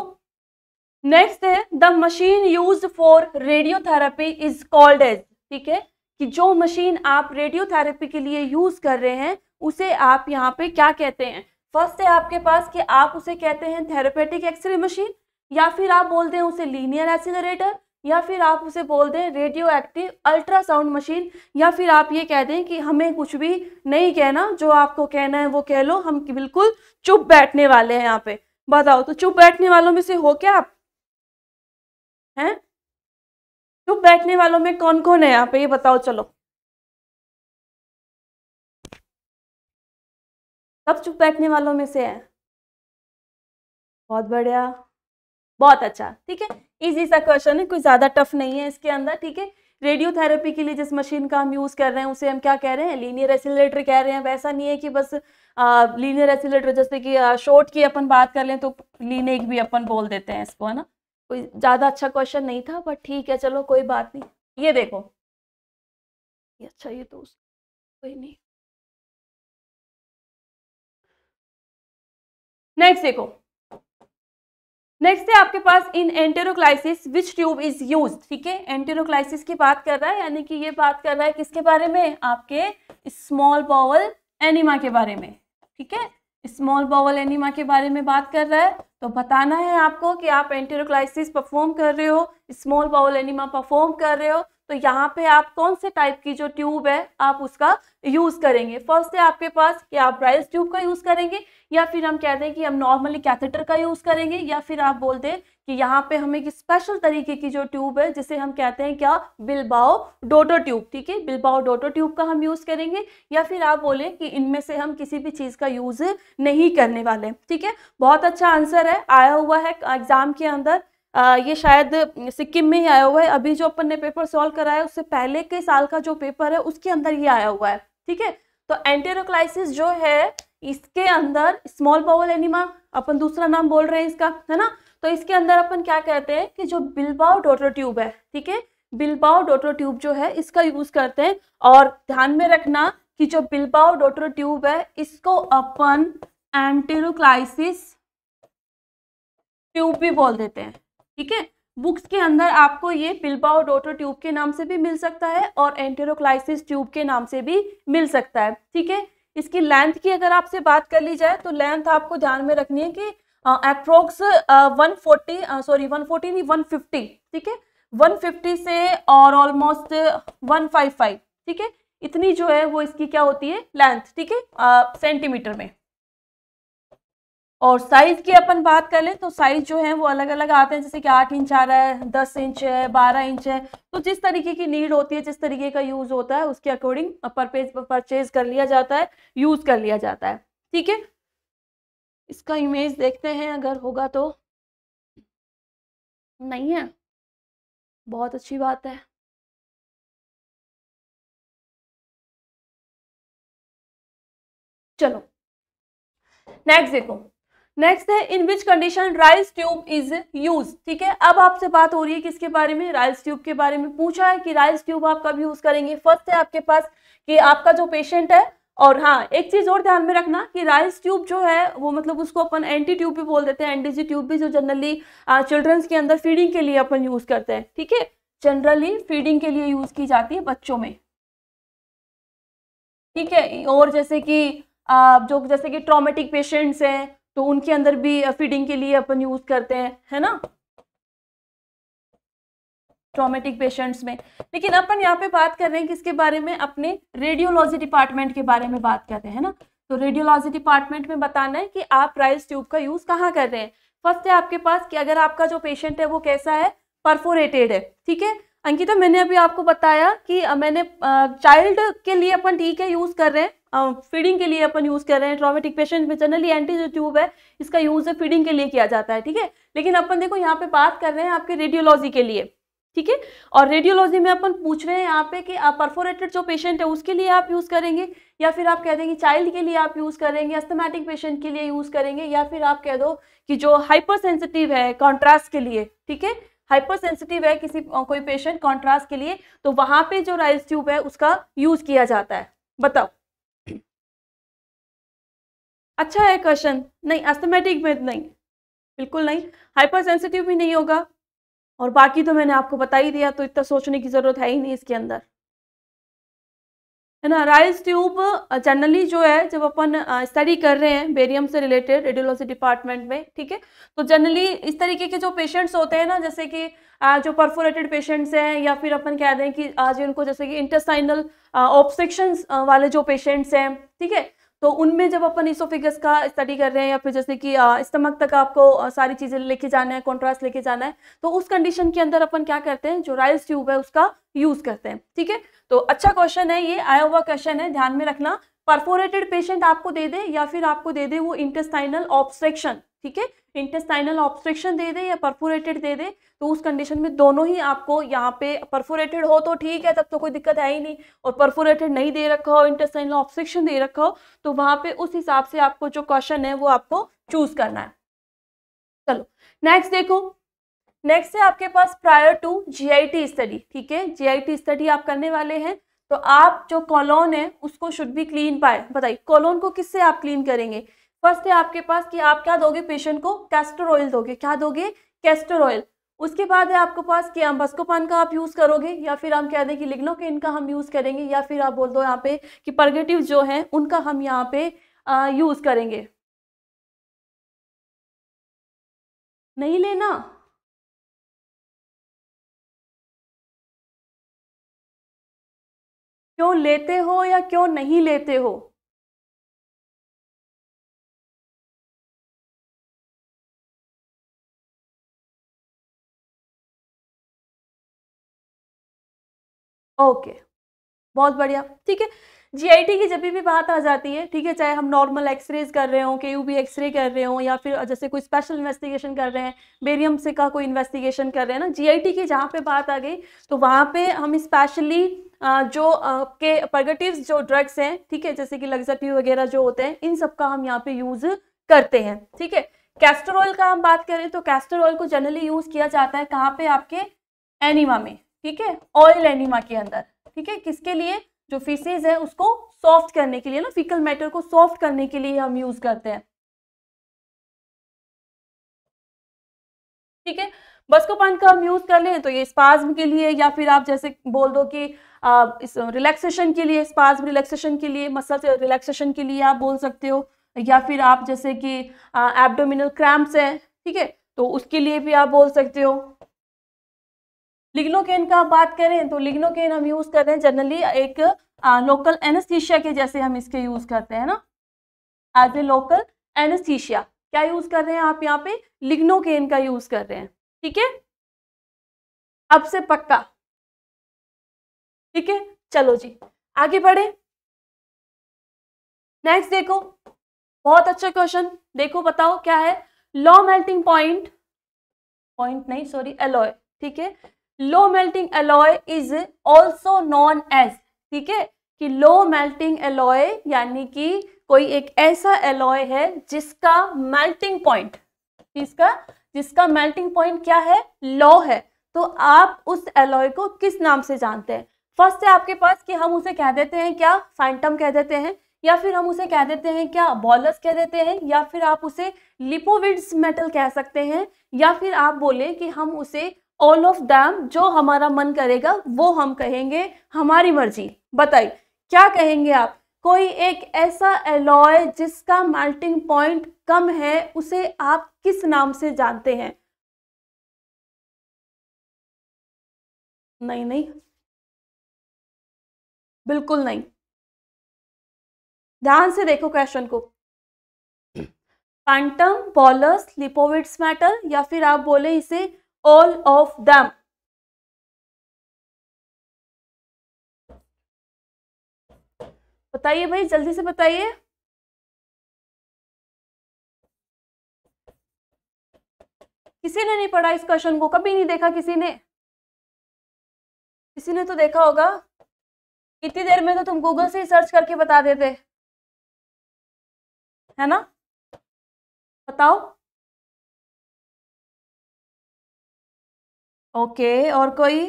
नेक्स्ट है the machine use for radiotherapy is called as ठीक है कि जो मशीन आप रेडियोथेरेपी के लिए यूज कर रहे हैं उसे आप यहाँ पे क्या कहते हैं फर्स्ट है आपके पास कि आप उसे कहते हैं थेरेपेटिक एक्सरे मशीन या फिर आप बोलते हैं उसे लीनियर एक्सीलरेटर या फिर आप उसे बोल दें रेडियो एक्टिव अल्ट्रासाउंड मशीन या फिर आप ये कह दें कि हमें कुछ भी नहीं कहना जो आपको कहना है वो कह लो हम बिल्कुल चुप बैठने वाले हैं यहाँ पे बताओ तो चुप बैठने वालों में से हो क्या आप हैं चुप तो बैठने वालों में कौन कौन है यहाँ पे ये बताओ चलो सब चुप बैठने वालों में से है बहुत बढ़िया बहुत अच्छा ठीक है इजी सा क्वेश्चन है कोई ज़्यादा टफ नहीं है इसके अंदर ठीक है रेडियोथेरेपी के लिए जिस मशीन का हम यूज़ कर रहे हैं उसे हम क्या कह रहे हैं लीनियर एसिलेटर कह रहे हैं वैसा नहीं है कि बस लीनियर एसिलेटर जैसे कि शॉर्ट की अपन बात कर लें तो लीनेक भी अपन बोल देते हैं इसको है ना कोई ज़्यादा अच्छा क्वेश्चन नहीं था बट ठीक है चलो कोई बात नहीं ये देखो ये अच्छा ये तो कोई नहीं नेक्स्ट देखो नेक्स्ट है आपके पास in enteroclysis which tube is use ठीक है एंटेरोक्लाइसिस की बात कर रहा है यानी कि ये बात कर रहा है किसके बारे में आपके स्मॉल बॉवल एनिमा के बारे में ठीक है स्मॉल बॉवल एनिमा के बारे में बात कर रहा है तो बताना है आपको कि आप एंटीरोक्लाइसिस परफॉर्म कर रहे हो स्मॉल बॉवल एनिमा परफॉर्म कर रहे हो तो यहाँ पे आप कौन से टाइप की जो ट्यूब है आप उसका यूज़ करेंगे फर्स्ट है आपके पास कि आप ब्राइल्स ट्यूब का यूज़ करेंगे या फिर हम कहते हैं कि हम नॉर्मली कैथेटर का यूज़ करेंगे या फिर आप बोलते हैं कि यहाँ पे हमें एक स्पेशल तरीके की जो ट्यूब है जिसे हम कहते हैं क्या बिल्बाओ डोटो ट्यूब ठीक है बिल्बाओ डोटो ट्यूब का हम यूज़ करेंगे या फिर आप बोले कि इनमें से हम किसी भी चीज़ का यूज़ नहीं करने वाले ठीक है बहुत अच्छा आंसर है आया हुआ है एग्ज़ाम के अंदर आ, ये शायद सिक्किम में ही आया हुआ है अभी जो अपन ने पेपर सॉल्व करा है उससे पहले के साल का जो पेपर है उसके अंदर ये आया हुआ है ठीक है तो एंटेरोक्लाइसिस जो है इसके अंदर स्मॉल बाउल एनिमा अपन दूसरा नाम बोल रहे हैं इसका है ना तो इसके अंदर अपन क्या कहते हैं कि जो बिल्बाओ डोटर ट्यूब है ठीक है बिल्बाओ डोटर ट्यूब जो है इसका यूज करते हैं और ध्यान में रखना कि जो बिल्बाओ डोटर ट्यूब है इसको अपन एंटेरोक्लाइसिस ट्यूब भी बोल देते हैं ठीक है बुक्स के अंदर आपको ये बिल्बाओ डोटर ट्यूब के नाम से भी मिल सकता है और एंटेरोक्लाइसिस ट्यूब के नाम से भी मिल सकता है ठीक है इसकी लेंथ की अगर आपसे बात कर ली जाए तो लेंथ आपको ध्यान में रखनी है कि approx one forty sorry one forty नहीं वन फिफ्टी ठीक है वन फिफ्टी से और ऑलमोस्ट वन फाइव फाइव ठीक है इतनी जो है वो इसकी क्या होती है लेंथ ठीक है सेंटीमीटर में और साइज की अपन बात कर लें तो साइज जो है वो अलग अलग आते हैं जैसे कि आठ इंच आ रहा है दस इंच है बारह इंच है तो जिस तरीके की नीड होती है जिस तरीके का यूज होता है उसके अकॉर्डिंग परचेज कर लिया जाता है यूज कर लिया जाता है ठीक है इसका इमेज देखते हैं अगर होगा तो नहीं है बहुत अच्छी बात है चलो नेक्स्ट देखो नेक्स्ट है in which condition Ryle's tube is use ठीक है अब आपसे बात हो रही है किसके बारे में राइस ट्यूब के बारे में पूछा है कि राइस ट्यूब आप कब यूज करेंगे फर्स्ट है आपके पास कि आपका जो पेशेंट है और हाँ एक चीज़ और ध्यान में रखना कि राइस ट्यूब जो है वो मतलब उसको अपन एंटी ट्यूब भी बोल देते हैं एनडीजी ट्यूब भी जो जनरली चिल्ड्रंस के अंदर फीडिंग के लिए अपन यूज़ करते हैं ठीक है जनरली फीडिंग के लिए यूज़ की जाती है बच्चों में ठीक है और जैसे कि आ, जो जैसे कि ट्रॉमेटिक पेशेंट्स हैं तो उनके अंदर भी फीडिंग के लिए अपन यूज़ करते हैं है ना ट्रॉमेटिक पेशेंट्स में लेकिन अपन यहाँ पे बात कर रहे हैं किसके बारे में अपने रेडियोलॉजी डिपार्टमेंट के बारे में बात कर रहे हैं ना तो रेडियोलॉजी डिपार्टमेंट में बताना है कि आप राइस ट्यूब का यूज़ कहाँ कर रहे हैं फर्स्ट है आपके पास कि अगर आपका जो पेशेंट है वो कैसा है परफोरेटेड है ठीक है अंकिता मैंने अभी आपको बताया कि मैंने चाइल्ड के लिए अपन ठीक है यूज़ कर रहे हैं फीडिंग के लिए अपन यूज़ कर रहे हैं ट्रॉमेटिक पेशेंट में जनरली एंटी जो ट्यूब है इसका यूज़ फीडिंग के लिए किया जाता है ठीक है लेकिन अपन देखो यहाँ पे बात कर रहे हैं आपके रेडियोलॉजी के लिए ठीक है और रेडियोलॉजी में अपन पूछ रहे हैं यहाँ पे कि आप परफोरेटेड जो पेशेंट है उसके लिए आप यूज़ करेंगे या फिर आप कह देंगे चाइल्ड के लिए आप यूज़ करेंगे अस्थमेटिक पेशेंट के लिए यूज़ करेंगे या फिर आप कह दो कि जो हाइपर सेंसिटिव है कॉन्ट्रास्ट के लिए ठीक है हाइपर सेंसिटिव है किसी कोई पेशेंट कॉन्ट्रास्ट के लिए तो वहाँ पर जो राइस ट्यूब है उसका यूज़ किया जाता है बताओ अच्छा है क्वेश्चन नहीं अस्थमेटिक में नहीं बिल्कुल नहीं हाइपर सेंसिटिव भी नहीं होगा और बाकी तो मैंने आपको बता ही दिया तो इतना सोचने की ज़रूरत है ही नहीं इसके अंदर है ना राइस ट्यूब जनरली जो है जब अपन स्टडी कर रहे हैं बेरियम से रिलेटेड रेडियोलॉजी डिपार्टमेंट में ठीक है तो जनरली इस तरीके के जो पेशेंट्स होते हैं ना जैसे कि जो परफोरेटेड पेशेंट्स हैं या फिर अपन कह दें कि आज उनको जैसे कि इंटरसाइनल ऑब्स्ट्रक्शंस वाले जो पेशेंट्स हैं ठीक है तो उनमें जब अपन इसोफिगस का स्टडी कर रहे हैं या फिर जैसे कि स्टमक तक आपको सारी चीज़ें लेके जाना है कॉन्ट्रास्ट लेके जाना है तो उस कंडीशन के अंदर अपन क्या करते हैं जो राइस ट्यूब है उसका यूज़ करते हैं ठीक है तो अच्छा क्वेश्चन है ये आया हुआ क्वेश्चन है ध्यान में रखना परफोरेटेड पेशेंट आपको दे दे या फिर आपको दे दे वो इंटेस्टाइनल ऑब्स्ट्रेक्शन ठीक है इंटेस्टाइनल ऑब्स्ट्रक्शन दे दे या परफोरेटेड दे दे तो उस कंडीशन में दोनों ही आपको यहाँ पे परफोरेटेड हो तो ठीक है तब तो कोई दिक्कत है ही नहीं और परफोरेटेड नहीं दे रखा हो इंटरसाइनल ऑब्स्ट्रक्शन दे रखा हो तो वहाँ पे उस हिसाब से आपको जो क्वेश्चन है वो आपको चूज करना है चलो नेक्स्ट देखो नेक्स्ट है आपके पास प्रायर टू जी स्टडी ठीक है जी स्टडी आप करने वाले हैं तो आप जो कॉलोन है उसको शुड भी क्लीन पाए बताइए कॉलोन को किससे आप क्लीन करेंगे फर्स्ट है आपके पास कि आप क्या दोगे पेशेंट को कैस्टर ऑयल दोगे क्या दोगे कैस्टर ऑयल उसके बाद है आपके पास कि अम्बस्कोपान का आप यूज़ करोगे या फिर हम कह दें कि लिग्नो के इनका हम यूज़ करेंगे या फिर आप बोल दो यहाँ पे कि परगेटिव जो हैं उनका हम यहाँ पे यूज़ करेंगे नहीं लेना क्यों लेते हो या क्यों नहीं लेते हो ओके बहुत बढ़िया ठीक है जीआईटी की जब भी बात आ जाती है ठीक है चाहे हम नॉर्मल एक्सरेज कर रहे हों के यू बी एक्सरे कर रहे हों या फिर जैसे कोई स्पेशल इन्वेस्टिगेशन कर रहे हैं बेरियम से का कोई इन्वेस्टिगेशन कर रहे हैं ना जीआईटी की जहाँ पे बात आ गई तो वहाँ पे हम स्पेशली जो के प्रगटिव जो ड्रग्स हैं ठीक है जैसे कि लग्जाटिव वगैरह जो होते हैं इन सब का हम यहाँ पे यूज़ करते हैं ठीक है कैस्टर ऑयल का हम बात करें तो कैस्टर ऑयल को जनरली यूज़ किया जाता है कहाँ पे आपके एनिमा में ठीक है ऑयल एनिमा के अंदर ठीक है किसके लिए जो फीसेज है उसको सॉफ्ट करने के लिए ना फिकल मैटर को सॉफ्ट करने के लिए हम यूज करते हैं ठीक है बस्कोपान का हम यूज कर लें तो ये स्पाज्म के लिए या फिर आप जैसे बोल दो कि आ, इस रिलैक्सेशन के लिए स्पाज्म रिलैक्सेशन के लिए मसल रिलैक्सेशन के लिए आप बोल सकते हो या फिर आप जैसे कि एब्डोमिनल क्रैम्प्स है ठीक है तो उसके लिए भी आप बोल सकते हो लिग्नोकेन का बात करें तो लिग्नोकेन हम यूज करते हैं जनरली एक आ, लोकल एनेस्थीशिया के जैसे हम इसके यूज करते हैं ना एज ए लोकल एनेस्थीशिया क्या यूज कर रहे हैं आप यहाँ पे लिग्नोकेन का यूज कर रहे हैं ठीक है अब से पक्का ठीक है चलो जी आगे बढ़े नेक्स्ट देखो बहुत अच्छा क्वेश्चन देखो बताओ क्या है लॉ मेल्टिंग पॉइंट पॉइंट नहीं सॉरी एलोय ठीक है low melting alloy is also known as ठीक है कि लो मेल्टिंग एलॉय यानी कि कोई एक ऐसा एलॉय है जिसका मेल्टिंग पॉइंट जिसका जिसका मेल्टिंग पॉइंट क्या है लो है तो आप उस एलॉय को किस नाम से जानते हैं फर्स्ट है आपके पास कि हम उसे कह देते हैं क्या फैंटम कह देते हैं या फिर हम उसे कह देते हैं क्या बॉलस कह देते हैं या फिर आप उसे लिपोविड्स मेटल कह सकते हैं या फिर आप बोले कि हम उसे ऑल ऑफ दैम जो हमारा मन करेगा वो हम कहेंगे हमारी मर्जी बताइए क्या कहेंगे आप कोई एक ऐसा एलॉय जिसका मेल्टिंग पॉइंट कम है उसे आप किस नाम से जानते हैं नहीं नहीं बिल्कुल नहीं ध्यान से देखो क्वेश्चन को पैंटम बॉलर्स लिपोविट्स मैटर या फिर आप बोले इसे all of them बताइए भाई जल्दी से बताइए किसी ने नहीं पढ़ा इस क्वेश्चन को कभी नहीं देखा किसी ने किसी ने तो देखा होगा इतनी देर में तो तुम गूगल से ही सर्च करके बता देते है ना बताओ ओके और कोई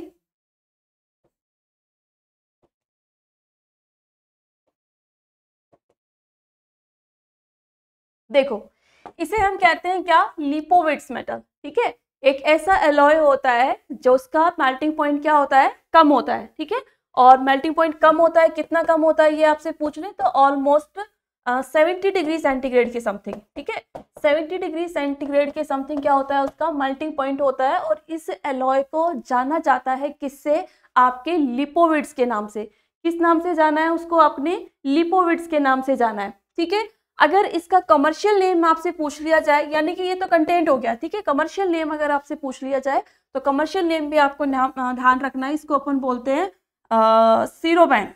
देखो इसे हम कहते हैं क्या लिपोविट्स मेटल ठीक है एक ऐसा एलॉय होता है जो उसका मेल्टिंग पॉइंट क्या होता है कम होता है ठीक है और मेल्टिंग पॉइंट कम होता है कितना कम होता है ये आपसे पूछ रहे तो ऑलमोस्ट सेवेंटी डिग्री सेंटीग्रेड के समथिंग ठीक है सेवेंटी डिग्री सेंटीग्रेड के समथिंग क्या होता है उसका मल्टिंग पॉइंट होता है और इस एलॉय को जाना जाता है किससे आपके लिपोविड्स के नाम से किस नाम से जाना है उसको अपने लिपोविड्स के नाम से जाना है ठीक है अगर इसका कमर्शियल नेम आपसे पूछ लिया जाए यानी कि ये तो कंटेंट हो गया ठीक है कमर्शियल नेम अगर आपसे पूछ लिया जाए तो कमर्शियल नेम भी आपको ध्यान रखना है इसको अपन बोलते हैं सीरो बैंड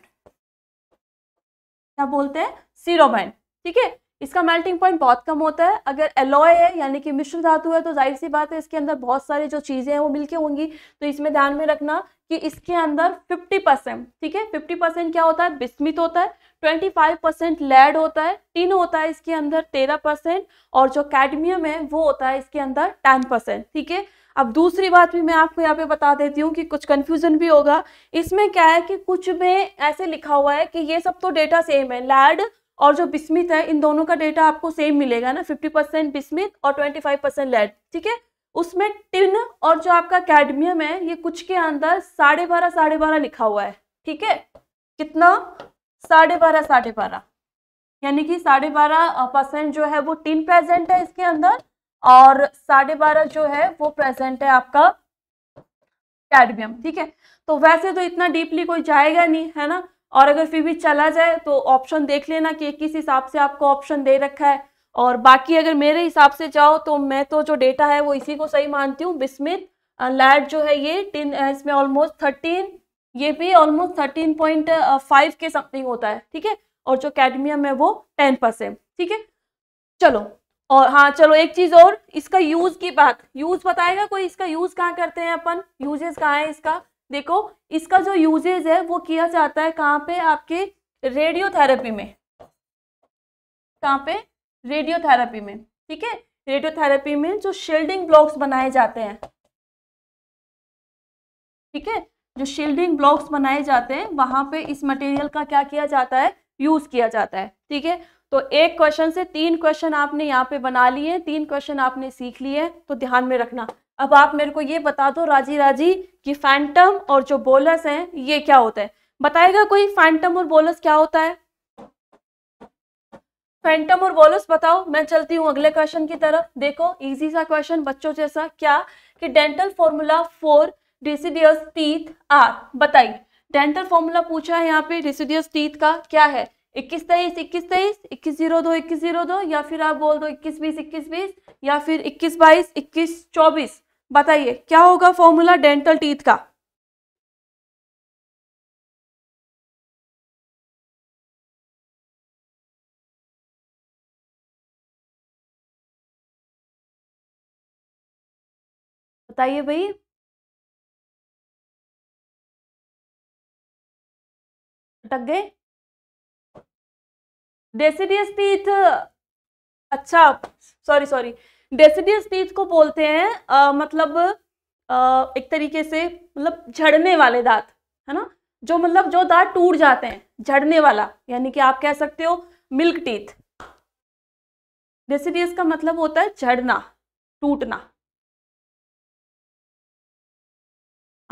क्या बोलते हैं सीरो बैंड ठीक है इसका मेल्टिंग पॉइंट बहुत कम होता है अगर एलॉय है यानी कि मिश्र धातु है तो जाहिर सी बात है इसके अंदर बहुत सारी जो चीज़ें हैं वो मिलके होंगी तो इसमें ध्यान में रखना कि इसके अंदर 50 परसेंट ठीक है 50 परसेंट क्या होता है बिस्मित होता है 25 परसेंट लेड होता है टिन होता है इसके अंदर तेरह परसेंट और जो कैडमियम है वो होता है इसके अंदर टेन परसेंट ठीक है अब दूसरी बात भी मैं आपको यहाँ पे बता देती हूँ कि कुछ कन्फ्यूजन भी होगा इसमें क्या है कि कुछ में ऐसे लिखा हुआ है कि ये सब तो डेटा सेम है लैड और जो बिस्मित है इन दोनों का डेटा आपको सेम मिलेगा ना फिफ्टी परसेंट बिस्मित और ट्वेंटी फाइव परसेंट लेड ठीक है उसमें टिन और जो आपका कैडमियम है ये कुछ के अंदर साढ़े बारह साढ़े बारह लिखा हुआ है ठीक है कितना साढ़े बारह साढ़े बारह यानी कि साढ़े बारह परसेंट जो है वो टिन प्रेजेंट है इसके अंदर और साढ़े बारह जो है वो प्रेजेंट है आपका कैडमियम ठीक है तो वैसे तो इतना डीपली कोई जाएगा नहीं है ना और अगर फिर भी चला जाए तो ऑप्शन देख लेना कि किस हिसाब से आपको ऑप्शन दे रखा है और बाकी अगर मेरे हिसाब से जाओ तो मैं तो जो डेटा है वो इसी को सही मानती हूँ बिस्मित लैड जो है ये टिन इसमें ऑलमोस्ट थर्टीन ये भी ऑलमोस्ट थर्टीन पॉइंट फाइव के समथिंग होता है ठीक है और जो कैडमियम है वो टेन परसेंट ठीक है चलो और हाँ चलो एक चीज़ और इसका यूज़ की बात यूज़ बताएगा कोई इसका यूज़ कहाँ करते हैं अपन यूजेस कहाँ है इसका देखो इसका जो यूजेज है वो किया जाता है कहाँ पे आपके रेडियोथेरेपी में कहाँ पे रेडियोथेरेपी में ठीक है रेडियोथेरेपी में जो शील्डिंग ब्लॉक्स बनाए जाते हैं ठीक है जो शील्डिंग ब्लॉक्स बनाए जाते हैं वहां पे इस मटेरियल का क्या किया जाता है यूज किया जाता है ठीक है तो एक क्वेश्चन से तीन क्वेश्चन आपने यहाँ पे बना लिए तीन क्वेश्चन आपने सीख लिए तो ध्यान में रखना अब आप मेरे को ये बता दो राजी राजी कि फैंटम और जो बोलस हैं ये क्या होता है बताएगा कोई फैंटम और बोलस क्या होता है फैंटम और बोलस बताओ मैं चलती हूँ अगले क्वेश्चन की तरफ देखो इजी सा क्वेश्चन बच्चों जैसा क्या कि dental formula for deciduous teeth are बताइए डेंटल फॉर्मूला पूछा है यहाँ पे डिसिडियस टीथ का क्या है इक्कीस तेईस इक्कीस तेईस इक्कीस जीरो दो इक्कीस जीरो दो या फिर आप बोल दो इक्कीस बीस इक्कीस बीस या फिर इक्कीस बाईस इक्कीस चौबीस बताइए क्या होगा फॉर्मूला डेंटल टीथ का बताइए भाई टक गए डेसिडियस टीथ अच्छा सॉरी सॉरी डेसिडियस टीथ को बोलते हैं आ, मतलब आ, एक तरीके से मतलब झड़ने वाले दांत है ना जो मतलब जो दांत टूट जाते हैं झड़ने वाला यानी कि आप कह सकते हो मिल्क टीथ डेसिडियस का मतलब होता है झड़ना टूटना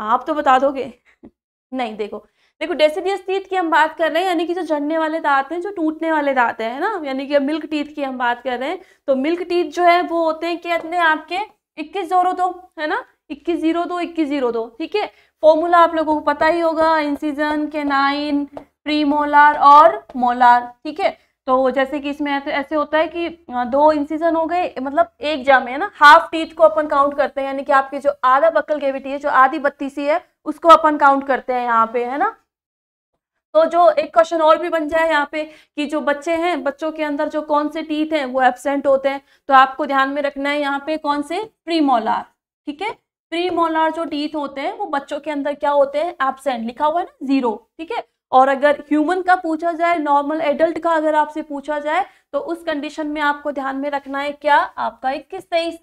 आप तो बता दोगे नहीं देखो देखो डेसिडियस टीथ की हम बात कर रहे हैं यानी कि जो झड़ने वाले दांत हैं जो टूटने वाले दांत हैं ना यानी कि मिल्क टीथ की हम बात कर रहे हैं तो मिल्क टीथ जो है वो होते हैं कितने आपके इक्कीस जोरो दो है ना इक्कीस जीरो दो इक्कीस जीरो दो ठीक है फॉर्मूला आप लोगों को पता ही होगा इंसीजन केनाइन प्री मोलार और मोलार ठीक है तो जैसे कि इसमें ऐसे ऐसे होता है कि दो इंसीजन हो गए मतलब एक जाम है ना हाफ टीथ को अपन काउंट करते हैं यानी कि आपकी जो आधा बक्कल कैविटी है जो आधी बत्तीसी है उसको अपन काउंट करते हैं यहाँ पे है ना तो जो एक क्वेश्चन और भी बन जाए यहाँ पे कि जो बच्चे हैं बच्चों के अंदर जो कौन से टीथ हैं वो एबसेंट होते हैं तो आपको ध्यान में रखना है यहाँ पे कौन से प्री मोलार ठीक है प्री मोलार जो टीथ होते हैं वो बच्चों के अंदर क्या होते हैं एबसेंट लिखा हुआ है ना जीरो ठीक है और अगर ह्यूमन का पूछा जाए नॉर्मल एडल्ट का अगर आपसे पूछा जाए तो उस कंडीशन में आपको ध्यान में रखना है क्या आपका किस तेईस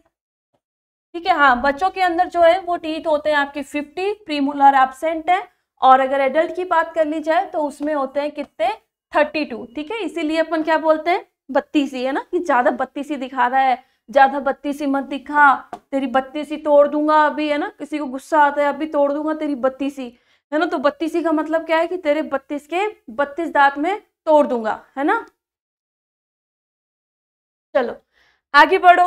ठीक है हाँ बच्चों के अंदर जो है वो टीथ होते हैं आपके फिफ्टी प्रीमोलर एबसेंट है और अगर एडल्ट की बात कर ली जाए तो उसमें होते हैं कितने थर्टी टू ठीक है इसीलिए अपन क्या बोलते हैं बत्तीसी है ना कि ज़्यादा बत्तीसी दिखा रहा है ज़्यादा बत्तीसी मत दिखा तेरी बत्तीसी तोड़ दूंगा अभी है ना किसी को गुस्सा आता है अभी तोड़ दूंगा तेरी बत्तीसी है ना तो बत्तीसी का मतलब क्या है कि तेरे बत्तीस के बत्तीस दांत में तोड़ दूंगा है ना चलो आगे बढ़ो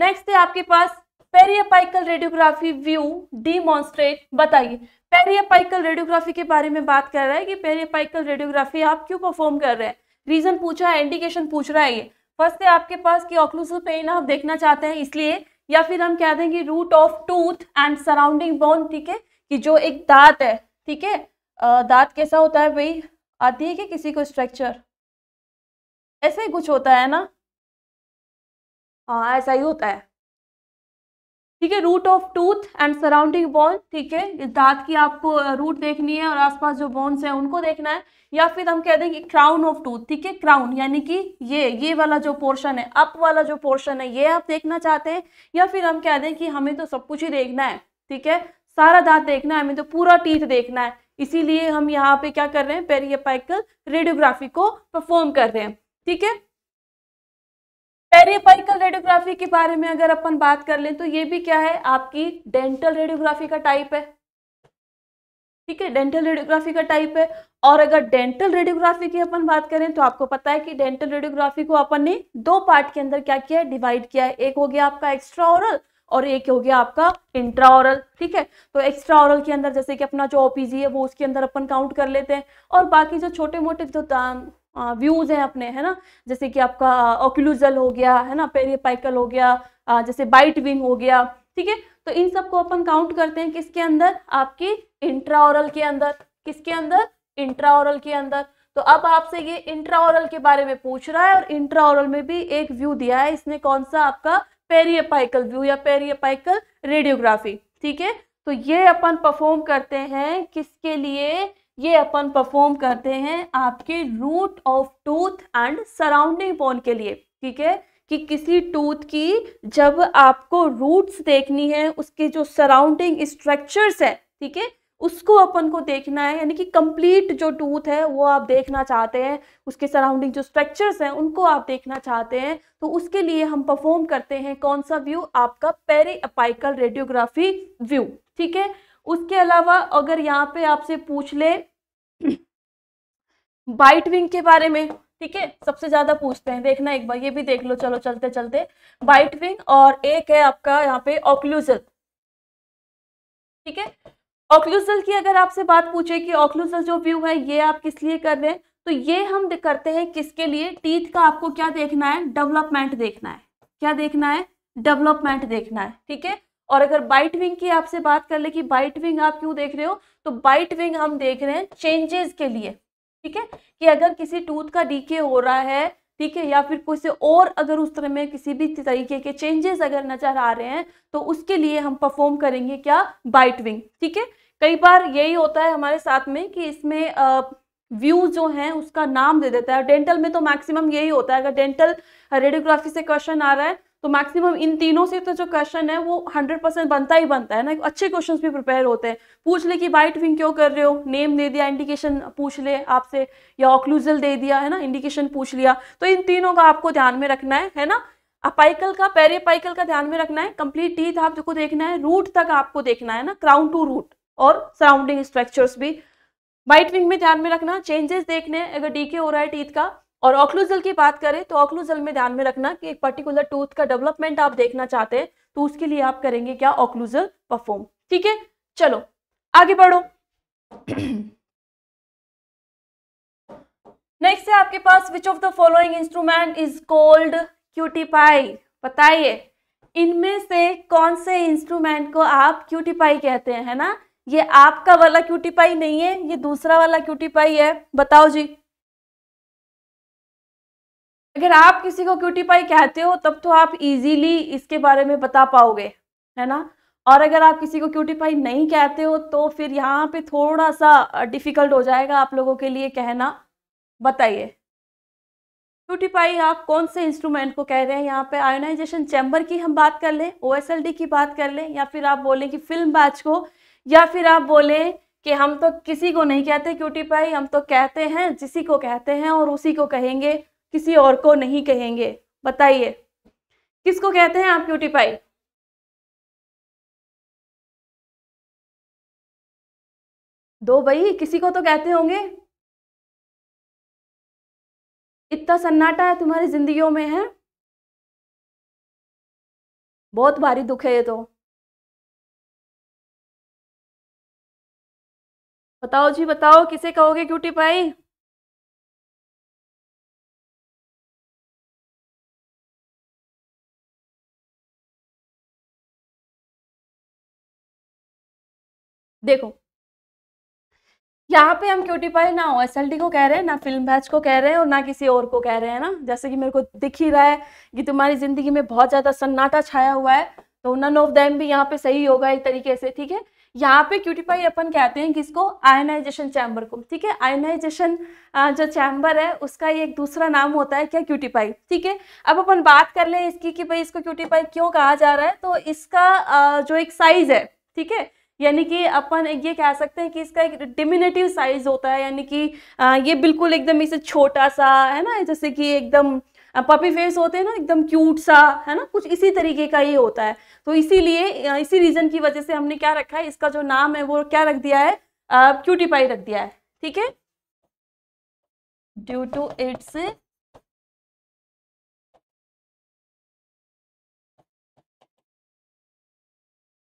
नेक्स्ट है आपके पास पेरियापाइकल रेडियोग्राफी व्यू डिमॉन्स्ट्रेट बताइए पेरियापाइकल रेडियोग्राफी के बारे में बात कर रहा है कि पेरियापाइकल रेडियोग्राफी आप क्यों परफॉर्म कर रहे हैं रीजन पूछा है इंडिकेशन पूछ रहा है ये फर्स्ट है आपके पास कि ऑक्लूसिव पेन आप देखना चाहते हैं इसलिए या फिर हम कह देंगे root of tooth and surrounding bone ठीक है कि जो एक दांत है ठीक है दांत कैसा होता है भाई आती है कि किसी को स्ट्रक्चर ऐसा ही कुछ होता है ना हाँ ऐसा ही होता है ठीक है root of tooth and surrounding bone ठीक है दांत की आपको रूट देखनी है और आसपास जो बोन्स हैं उनको देखना है या फिर हम कह दें कि क्राउन ऑफ टूथ ठीक है क्राउन यानी कि ये ये वाला जो पोर्शन है अप वाला जो पोर्शन है ये आप देखना चाहते हैं या फिर हम कह दें कि हमें तो सब कुछ ही देखना है ठीक है सारा दांत देखना है हमें तो पूरा टीथ देखना है इसीलिए हम यहाँ पे क्या कर रहे हैं पेरियपाइकल रेडियोग्राफी को परफॉर्म कर रहे हैं ठीक है पेरिपाइकल रेडियोग्राफी के बारे में अगर अपन बात कर लें तो ये भी क्या है आपकी डेंटल रेडियोग्राफी का टाइप है ठीक है डेंटल रेडियोग्राफी का टाइप है और अगर डेंटल रेडियोग्राफी की अपन बात करें तो आपको पता है कि डेंटल रेडियोग्राफी को अपन ने दो पार्ट के अंदर क्या किया है डिवाइड किया है एक हो गया आपका एक्स्ट्रा ओरल और एक हो गया आपका इंट्रा ओरल ठीक है तो एक्स्ट्रा ओरल के अंदर जैसे कि अपना जो ओपीजी है वो उसके अंदर अपन काउंट कर लेते हैं और बाकी जो छोटे मोटे जो व्यूज़ हैं अपने है ना जैसे कि आपका ओक्लूजल हो गया है ना पेरियपाइकल हो गया जैसे बाइट विंग हो गया ठीक है तो इन सबको अपन काउंट करते हैं किसके अंदर आपकी इंट्राओरल के अंदर किसके अंदर इंट्राओरल के अंदर तो अब आपसे ये इंट्राओरल के बारे में पूछ रहा है और इंट्राओरल में भी एक व्यू दिया है इसने कौन सा आपका पेरियपाइकल व्यू या पेरियपाइकल रेडियोग्राफी ठीक है तो ये अपन परफॉर्म करते हैं किसके लिए ये अपन परफॉर्म करते हैं आपके root of tooth and surrounding bone के लिए ठीक है कि किसी टूथ की जब आपको रूट्स देखनी है उसके जो सराउंडिंग स्ट्रक्चर्स है ठीक है उसको अपन को देखना है यानी कि कंप्लीट जो टूथ है वो आप देखना चाहते हैं उसके सराउंडिंग जो स्ट्रक्चर्स हैं उनको आप देखना चाहते हैं तो उसके लिए हम परफॉर्म करते हैं कौन सा व्यू आपका पेरी अपाइकल रेडियोग्राफी व्यू ठीक है उसके अलावा अगर यहाँ पे आपसे पूछ ले बाइट विंग के बारे में ठीक है सबसे ज्यादा पूछते हैं देखना एक बार ये भी देख लो चलो चलते चलते बाइट विंग और एक है आपका यहाँ पे ऑक्लूजल ठीक है ऑक्लूजल की अगर आपसे बात पूछे कि ऑक्लूजल जो व्यू है ये आप किस लिए कर रहे हैं तो ये हम करते हैं किसके लिए टीथ का आपको क्या देखना है डेवलपमेंट देखना है क्या देखना है डेवलपमेंट देखना है ठीक है और अगर बाइट विंग की आपसे बात कर ले कि बाइट विंग आप क्यों देख रहे हो तो बाइट विंग हम देख रहे हैं चेंजेस के लिए ठीक है कि अगर किसी टूथ का डीके हो रहा है ठीक है या फिर कोई और अगर उस तरह में किसी भी तरीके के चेंजेस अगर नज़र आ रहे हैं तो उसके लिए हम परफॉर्म करेंगे क्या बाइट विंग ठीक है कई बार यही होता है हमारे साथ में कि इसमें व्यू जो है उसका नाम दे देता है डेंटल में तो मैक्सिमम यही होता है अगर डेंटल रेडियोग्राफी से क्वेश्चन आ रहा है तो मैक्सिमम इन तीनों से तो जो क्वेश्चन है वो 100 परसेंट बनता ही बनता है ना अच्छे क्वेश्चन भी प्रिपेयर होते हैं पूछ ले कि वाइट विंग क्यों कर रहे हो नेम दे दिया इंडिकेशन पूछ ले आपसे या ऑक्लूजल दे दिया है ना इंडिकेशन पूछ लिया तो इन तीनों का आपको ध्यान में रखना है है ना अपाइकल का पेरेपाइकल का ध्यान में रखना है कंप्लीट टीथ आपको देखना है रूट तक आपको देखना है ना क्राउन टू रूट और सराउंडिंग स्ट्रक्चर्स भी वाइट विंग में ध्यान में रखना चेंजेस देखने अगर डीके हो रहा है टीथ का और ऑक्लूजल की बात करें तो ऑक्लूजल में ध्यान में रखना कि एक पर्टिकुलर टूथ का डेवलपमेंट आप देखना चाहते हैं तो उसके लिए आप करेंगे क्या ऑक्लूजल परफॉर्म ठीक है चलो आगे बढ़ो नेक्स्ट है आपके पास which of the following instrument is called cutie pie बताइए इनमें से कौन से इंस्ट्रूमेंट को आप क्यूटीपाई कहते हैं है ना ये आपका वाला क्यूटीपाई नहीं है ये दूसरा वाला क्यूटीपाई है बताओ जी अगर आप किसी को क्यूटी पाई कहते हो तब तो आप इजीली इसके बारे में बता पाओगे है ना और अगर आप किसी को क्यूटी पाई नहीं कहते हो तो फिर यहाँ पे थोड़ा सा डिफ़िकल्ट हो जाएगा आप लोगों के लिए कहना बताइए क्यूटी पाई आप कौन से इंस्ट्रूमेंट को कह रहे हैं यहाँ पे आयोनाइजेशन चैम्बर की हम बात कर लें ओ की बात कर लें या फिर आप बोलें कि फिल्म बैच को या फिर आप बोलें कि हम तो किसी को नहीं कहते क्यूटी पाई हम तो कहते हैं जिसी को कहते हैं और उसी को कहेंगे किसी और को नहीं कहेंगे बताइए किसको कहते हैं आप क्यूटी पाई दो भाई किसी को तो कहते होंगे इतना सन्नाटा है तुम्हारी जिंदगियों में है बहुत भारी दुख है ये तो बताओ जी बताओ किसे कहोगे क्यूटी पाई देखो यहाँ पे हम क्यूटीपाई ना एस को कह रहे हैं ना फिल्म बैच को कह रहे हैं और ना किसी और को कह रहे हैं ना जैसे कि मेरे को दिख ही रहा है कि तुम्हारी जिंदगी में बहुत ज्यादा सन्नाटा छाया हुआ है तो नन ऑफ दैम भी यहाँ पे सही होगा एक तरीके से ठीक है यहाँ पे क्यूटीपाई अपन कहते हैं किसको आयनाइजेशन चैम्बर को ठीक है आयनाइजेशन जो चैम्बर है उसका एक दूसरा नाम होता है क्या क्यूटीपाई ठीक है अब अपन बात कर ले इसकी कि भाई इसको क्यूटीपाई क्यों कहा जा रहा है तो इसका जो एक साइज है ठीक है यानी कि अपन ये कह सकते हैं कि इसका एक डिमिनेटिव साइज होता है यानी कि ये बिल्कुल एकदम इसे छोटा सा है ना जैसे कि एकदम पपी फेस होते हैं ना एकदम क्यूट सा है ना कुछ इसी तरीके का ये होता है तो इसीलिए इसी रीज़न की वजह से हमने क्या रखा है इसका जो नाम है वो क्या रख दिया है क्यूटीपाई रख दिया है ठीक है due to its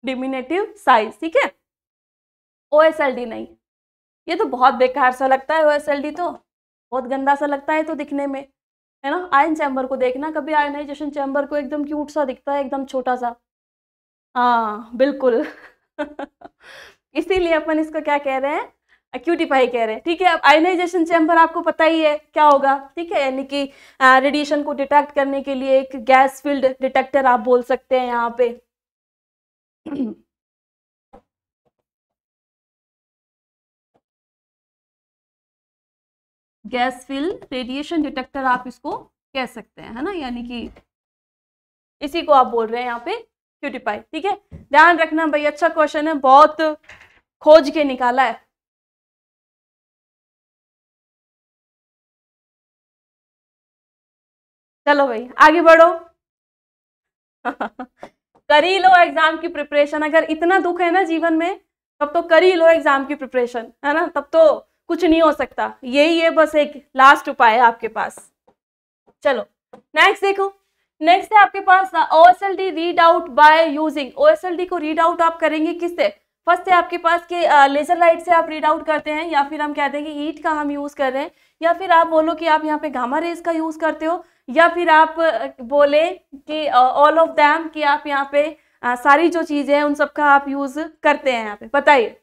diminutive size ठीक है ओ नहीं ये तो बहुत बेकार सा लगता है ओ तो बहुत गंदा सा लगता है तो दिखने में है ना आयन चैम्बर को देखना कभी आयनाइजेशन चैम्बर को एकदम क्यूट सा दिखता है एकदम छोटा सा हाँ बिल्कुल इसीलिए अपन इसको क्या कह रहे हैं एक्यूटिफाई कह रहे हैं ठीक है अब आयनाइजेशन चैम्बर आपको पता ही है क्या होगा ठीक है यानी कि रेडिएशन को डिटेक्ट करने के लिए एक गैस फील्ड डिटेक्टर आप बोल सकते हैं यहाँ पे गैस फिल रेडिएशन डिटेक्टर आप इसको कह सकते हैं है ना यानी कि इसी को आप बोल रहे हैं यहाँ पे क्यूटिपाई ठीक है ध्यान रखना भाई अच्छा क्वेश्चन है बहुत खोज के निकाला है चलो भाई आगे बढ़ो कर ही लो एग्जाम की प्रिपरेशन अगर इतना दुख है ना जीवन में तब तो कर ही लो एग्जाम की प्रिपरेशन है ना तब तो कुछ नहीं हो सकता यही है बस एक लास्ट उपाय है आपके पास चलो नेक्स्ट देखो नेक्स्ट है आपके पास O S L D read out by using O S L D को रीड आउट आप करेंगे किससे फर्स्ट है आपके पास के लेजर लाइट से आप रीड आउट करते हैं या फिर हम कहते हैं कि हीट का हम यूज़ कर रहे हैं या फिर आप बोलो कि आप यहाँ पे घामा रेज का यूज़ करते हो या फिर आप बोले कि ऑल ऑफ दैम कि आप यहाँ पे आ, सारी जो चीज़ें हैं उन सब का आप यूज़ करते हैं यहाँ पे बताइए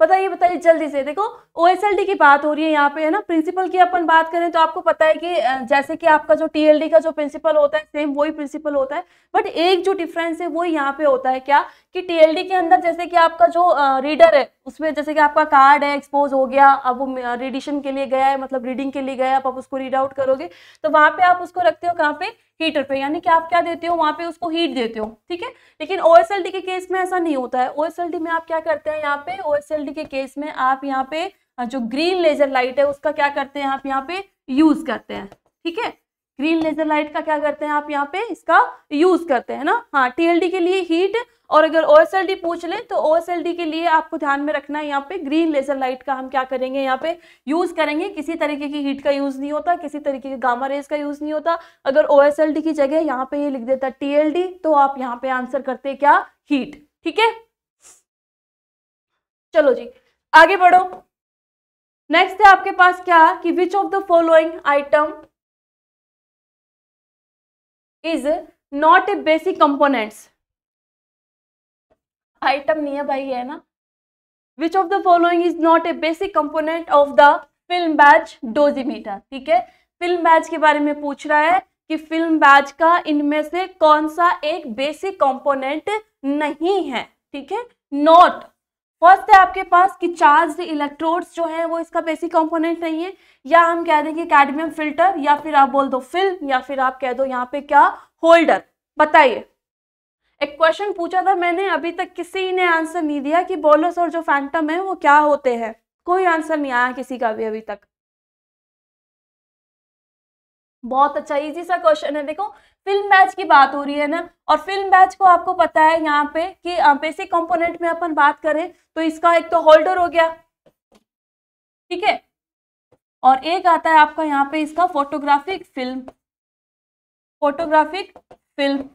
बताइए बताइए जल्दी से देखो ओ की बात हो रही है यहाँ पे है ना प्रिंसिपल की अपन बात करें तो आपको पता है कि जैसे कि आपका जो टीएलडी का जो प्रिंसिपल होता है सेम वही प्रिंसिपल होता है बट एक जो डिफरेंस है वो यहाँ पे होता है क्या कि टीएलडी के अंदर जैसे कि आपका जो रीडर है उसमें जैसे कि आपका कार्ड है एक्सपोज हो गया अब वो रीडिशन के लिए गया है मतलब रीडिंग के लिए गया है आप उसको रीड आउट करोगे तो वहाँ पे आप उसको रखते हो कहाँ पे हीटर पे यानी कि आप क्या देते हो वहाँ पे उसको हीट देते हो ठीक है लेकिन ओ के केस में ऐसा नहीं होता है ओ में आप क्या करते हैं यहाँ पे ओ के केस में आप यहाँ पे जो ग्रीन लेजर लाइट है उसका क्या करते हैं आप यहाँ पे यूज करते हैं ठीक है ग्रीन लेजर लाइट का क्या करते हैं आप यहाँ पे इसका यूज करते हैं ना हाँ टीएलडी के लिए हीट और अगर ओ पूछ लें तो ओ के लिए आपको ध्यान में रखना है यहाँ पे ग्रीन लेजर लाइट का हम क्या करेंगे यहाँ पे यूज करेंगे किसी तरीके की हीट का यूज नहीं होता किसी तरीके के गामा रेज का यूज नहीं होता अगर ओ की जगह यहाँ पे ये लिख देता टी तो आप यहाँ पे आंसर करते क्या हीट ठीक है चलो जी आगे बढ़ो नेक्स्ट है आपके पास क्या कि which of the following item is not a basic components item near by है ना which of the following is not a basic component of the film badge dosimeter ठीक है फिल्म बैच के बारे में पूछ रहा है कि फिल्म बैच का इनमें से कौन सा एक बेसिक कंपोनेंट नहीं है ठीक है नॉट फर्स्ट है आपके पास कि चार्ज इलेक्ट्रोड्स जो है वो इसका बेसिक कंपोनेंट नहीं है या हम कह दें कि कैडमियम फिल्टर या फिर आप बोल दो फिल्म या फिर आप कह दो यहाँ पे क्या होल्डर बताइए एक क्वेश्चन पूछा था मैंने अभी तक किसी ने आंसर नहीं दिया कि बोलस और जो फैंटम है वो क्या होते हैं कोई आंसर नहीं आया किसी का भी अभी तक बहुत अच्छा इजी सा क्वेश्चन है देखो फिल्म बैच की बात हो रही है ना और फिल्म बैच को आपको पता है यहाँ पे कि बेसिक कंपोनेंट में अपन बात करें तो इसका एक तो होल्डर हो गया ठीक है और एक आता है आपका यहाँ पे इसका फोटोग्राफिक फिल्म फोटोग्राफिक फिल्म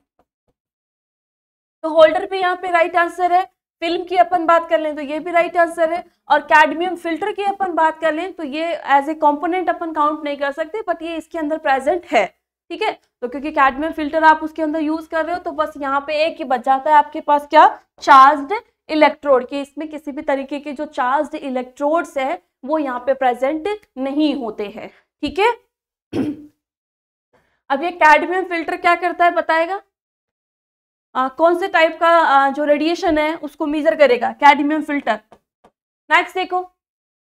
तो होल्डर भी यहाँ पे राइट आंसर है फिल्म की अपन बात कर लें तो ये भी राइट आंसर है और कैडमियम फिल्टर की अपन बात कर लें तो ये एज ए कॉम्पोनेंट अपन काउंट नहीं कर सकते बट ये इसके अंदर प्रेजेंट है ठीक है तो क्योंकि कैडमियम फिल्टर आप उसके अंदर यूज कर रहे हो तो बस यहाँ पे एक ही बच जाता है आपके पास क्या चार्ज इलेक्ट्रोड के इसमें किसी भी तरीके के जो चार्ज इलेक्ट्रोड्स है वो यहाँ पे प्रेजेंट नहीं होते हैं ठीक है अब ये कैडमियम फिल्टर क्या करता है बताएगा आ, कौन से टाइप का आ, जो रेडिएशन है उसको मेजर करेगा कैडमियम फिल्टर नेक्स्ट देखो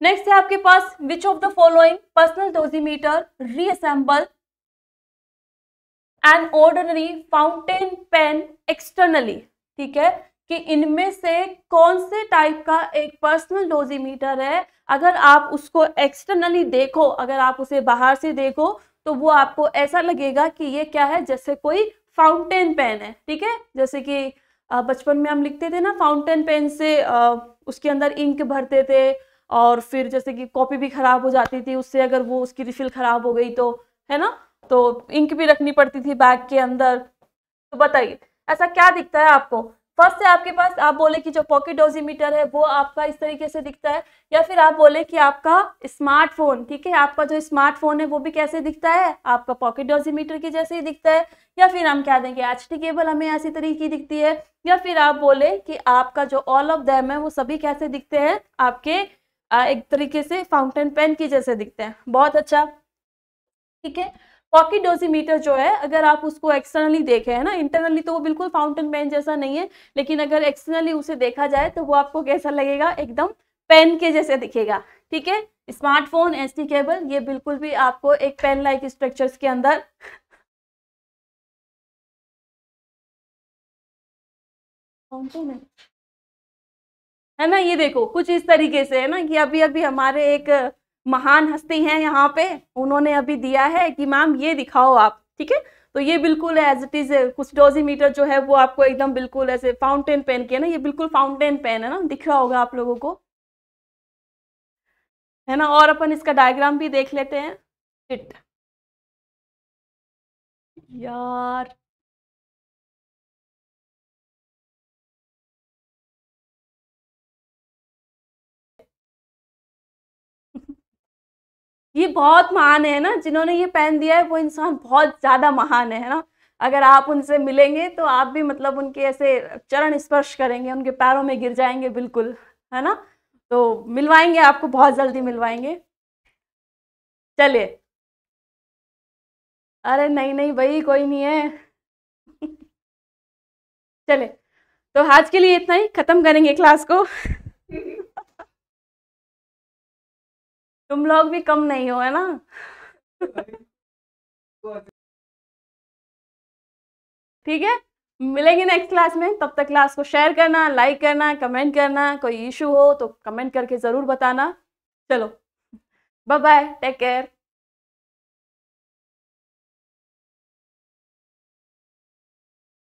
नेक्स्ट है आपके पास which of the following personal dosimeter reassemble an ordinary fountain pen externally ठीक है कि इनमें से कौन से टाइप का एक पर्सनल डोजीमीटर है अगर आप उसको एक्सटर्नली देखो अगर आप उसे बाहर से देखो तो वो आपको ऐसा लगेगा कि ये क्या है जैसे कोई फाउंटेन पेन है ठीक है जैसे कि बचपन में हम लिखते थे ना फाउंटेन पेन से उसके अंदर इंक भरते थे और फिर जैसे कि कॉपी भी ख़राब हो जाती थी उससे अगर वो उसकी रिफिल ख़राब हो गई तो है ना तो इंक भी रखनी पड़ती थी बैग के अंदर तो बताइए ऐसा क्या दिखता है आपको फर्स्ट है आपके पास आप बोले कि जो पॉकेट डोजीमीटर है वो आपका इस तरीके से दिखता है या फिर आप बोले कि आपका स्मार्टफोन ठीक है आपका जो स्मार्टफोन है वो भी कैसे दिखता है आपका पॉकेट डोजीमीटर के जैसे ही दिखता है या फिर हम क्या देंगे एच केबल हमें ऐसी तरीके की दिखती है या फिर आप बोले कि आपका जो ऑल ऑफ दैम है वो सभी कैसे दिखते हैं आपके एक तरीके से फाउंटेन पेन की जैसे दिखते हैं बहुत अच्छा ठीक है पॉकेट डोजीमीटर जो है अगर आप उसको एक्सटर्नली देखें है ना इंटरनली तो वो बिल्कुल फाउंटेन पेन जैसा नहीं है लेकिन अगर एक्सटर्नली उसे देखा जाए तो वो आपको कैसा लगेगा एकदम पेन के जैसे दिखेगा ठीक है स्मार्टफोन एस केबल ये बिल्कुल भी आपको एक पेन लाइक स्ट्रक्चर्स के अंदर फाउंटेन है ना ये देखो कुछ इस तरीके से है ना कि अभी अभी हमारे एक महान हस्ती हैं यहाँ पे उन्होंने अभी दिया है कि मैम ये दिखाओ आप ठीक है तो ये बिल्कुल एज इट इज कुछ डोजीमीटर जो है वो आपको एकदम बिल्कुल ऐसे फाउंटेन पेन के ना ये बिल्कुल फाउंटेन पेन है ना दिख रहा होगा आप लोगों को है ना और अपन इसका डायग्राम भी देख लेते हैं इट यार ये बहुत महान है ना जिन्होंने ये पेन दिया है वो इंसान बहुत ज़्यादा महान है ना अगर आप उनसे मिलेंगे तो आप भी मतलब उनके ऐसे चरण स्पर्श करेंगे उनके पैरों में गिर जाएंगे बिल्कुल है ना तो मिलवाएंगे आपको बहुत जल्दी मिलवाएंगे चलिए अरे नहीं नहीं भाई कोई नहीं है चले तो आज के लिए इतना ही ख़त्म करेंगे क्लास को तुम लोग भी कम नहीं हो है ना ठीक है मिलेंगे नेक्स्ट क्लास में तब तक क्लास को शेयर करना लाइक करना कमेंट करना कोई इशू हो तो कमेंट करके ज़रूर बताना चलो बाय बाय टेक केयर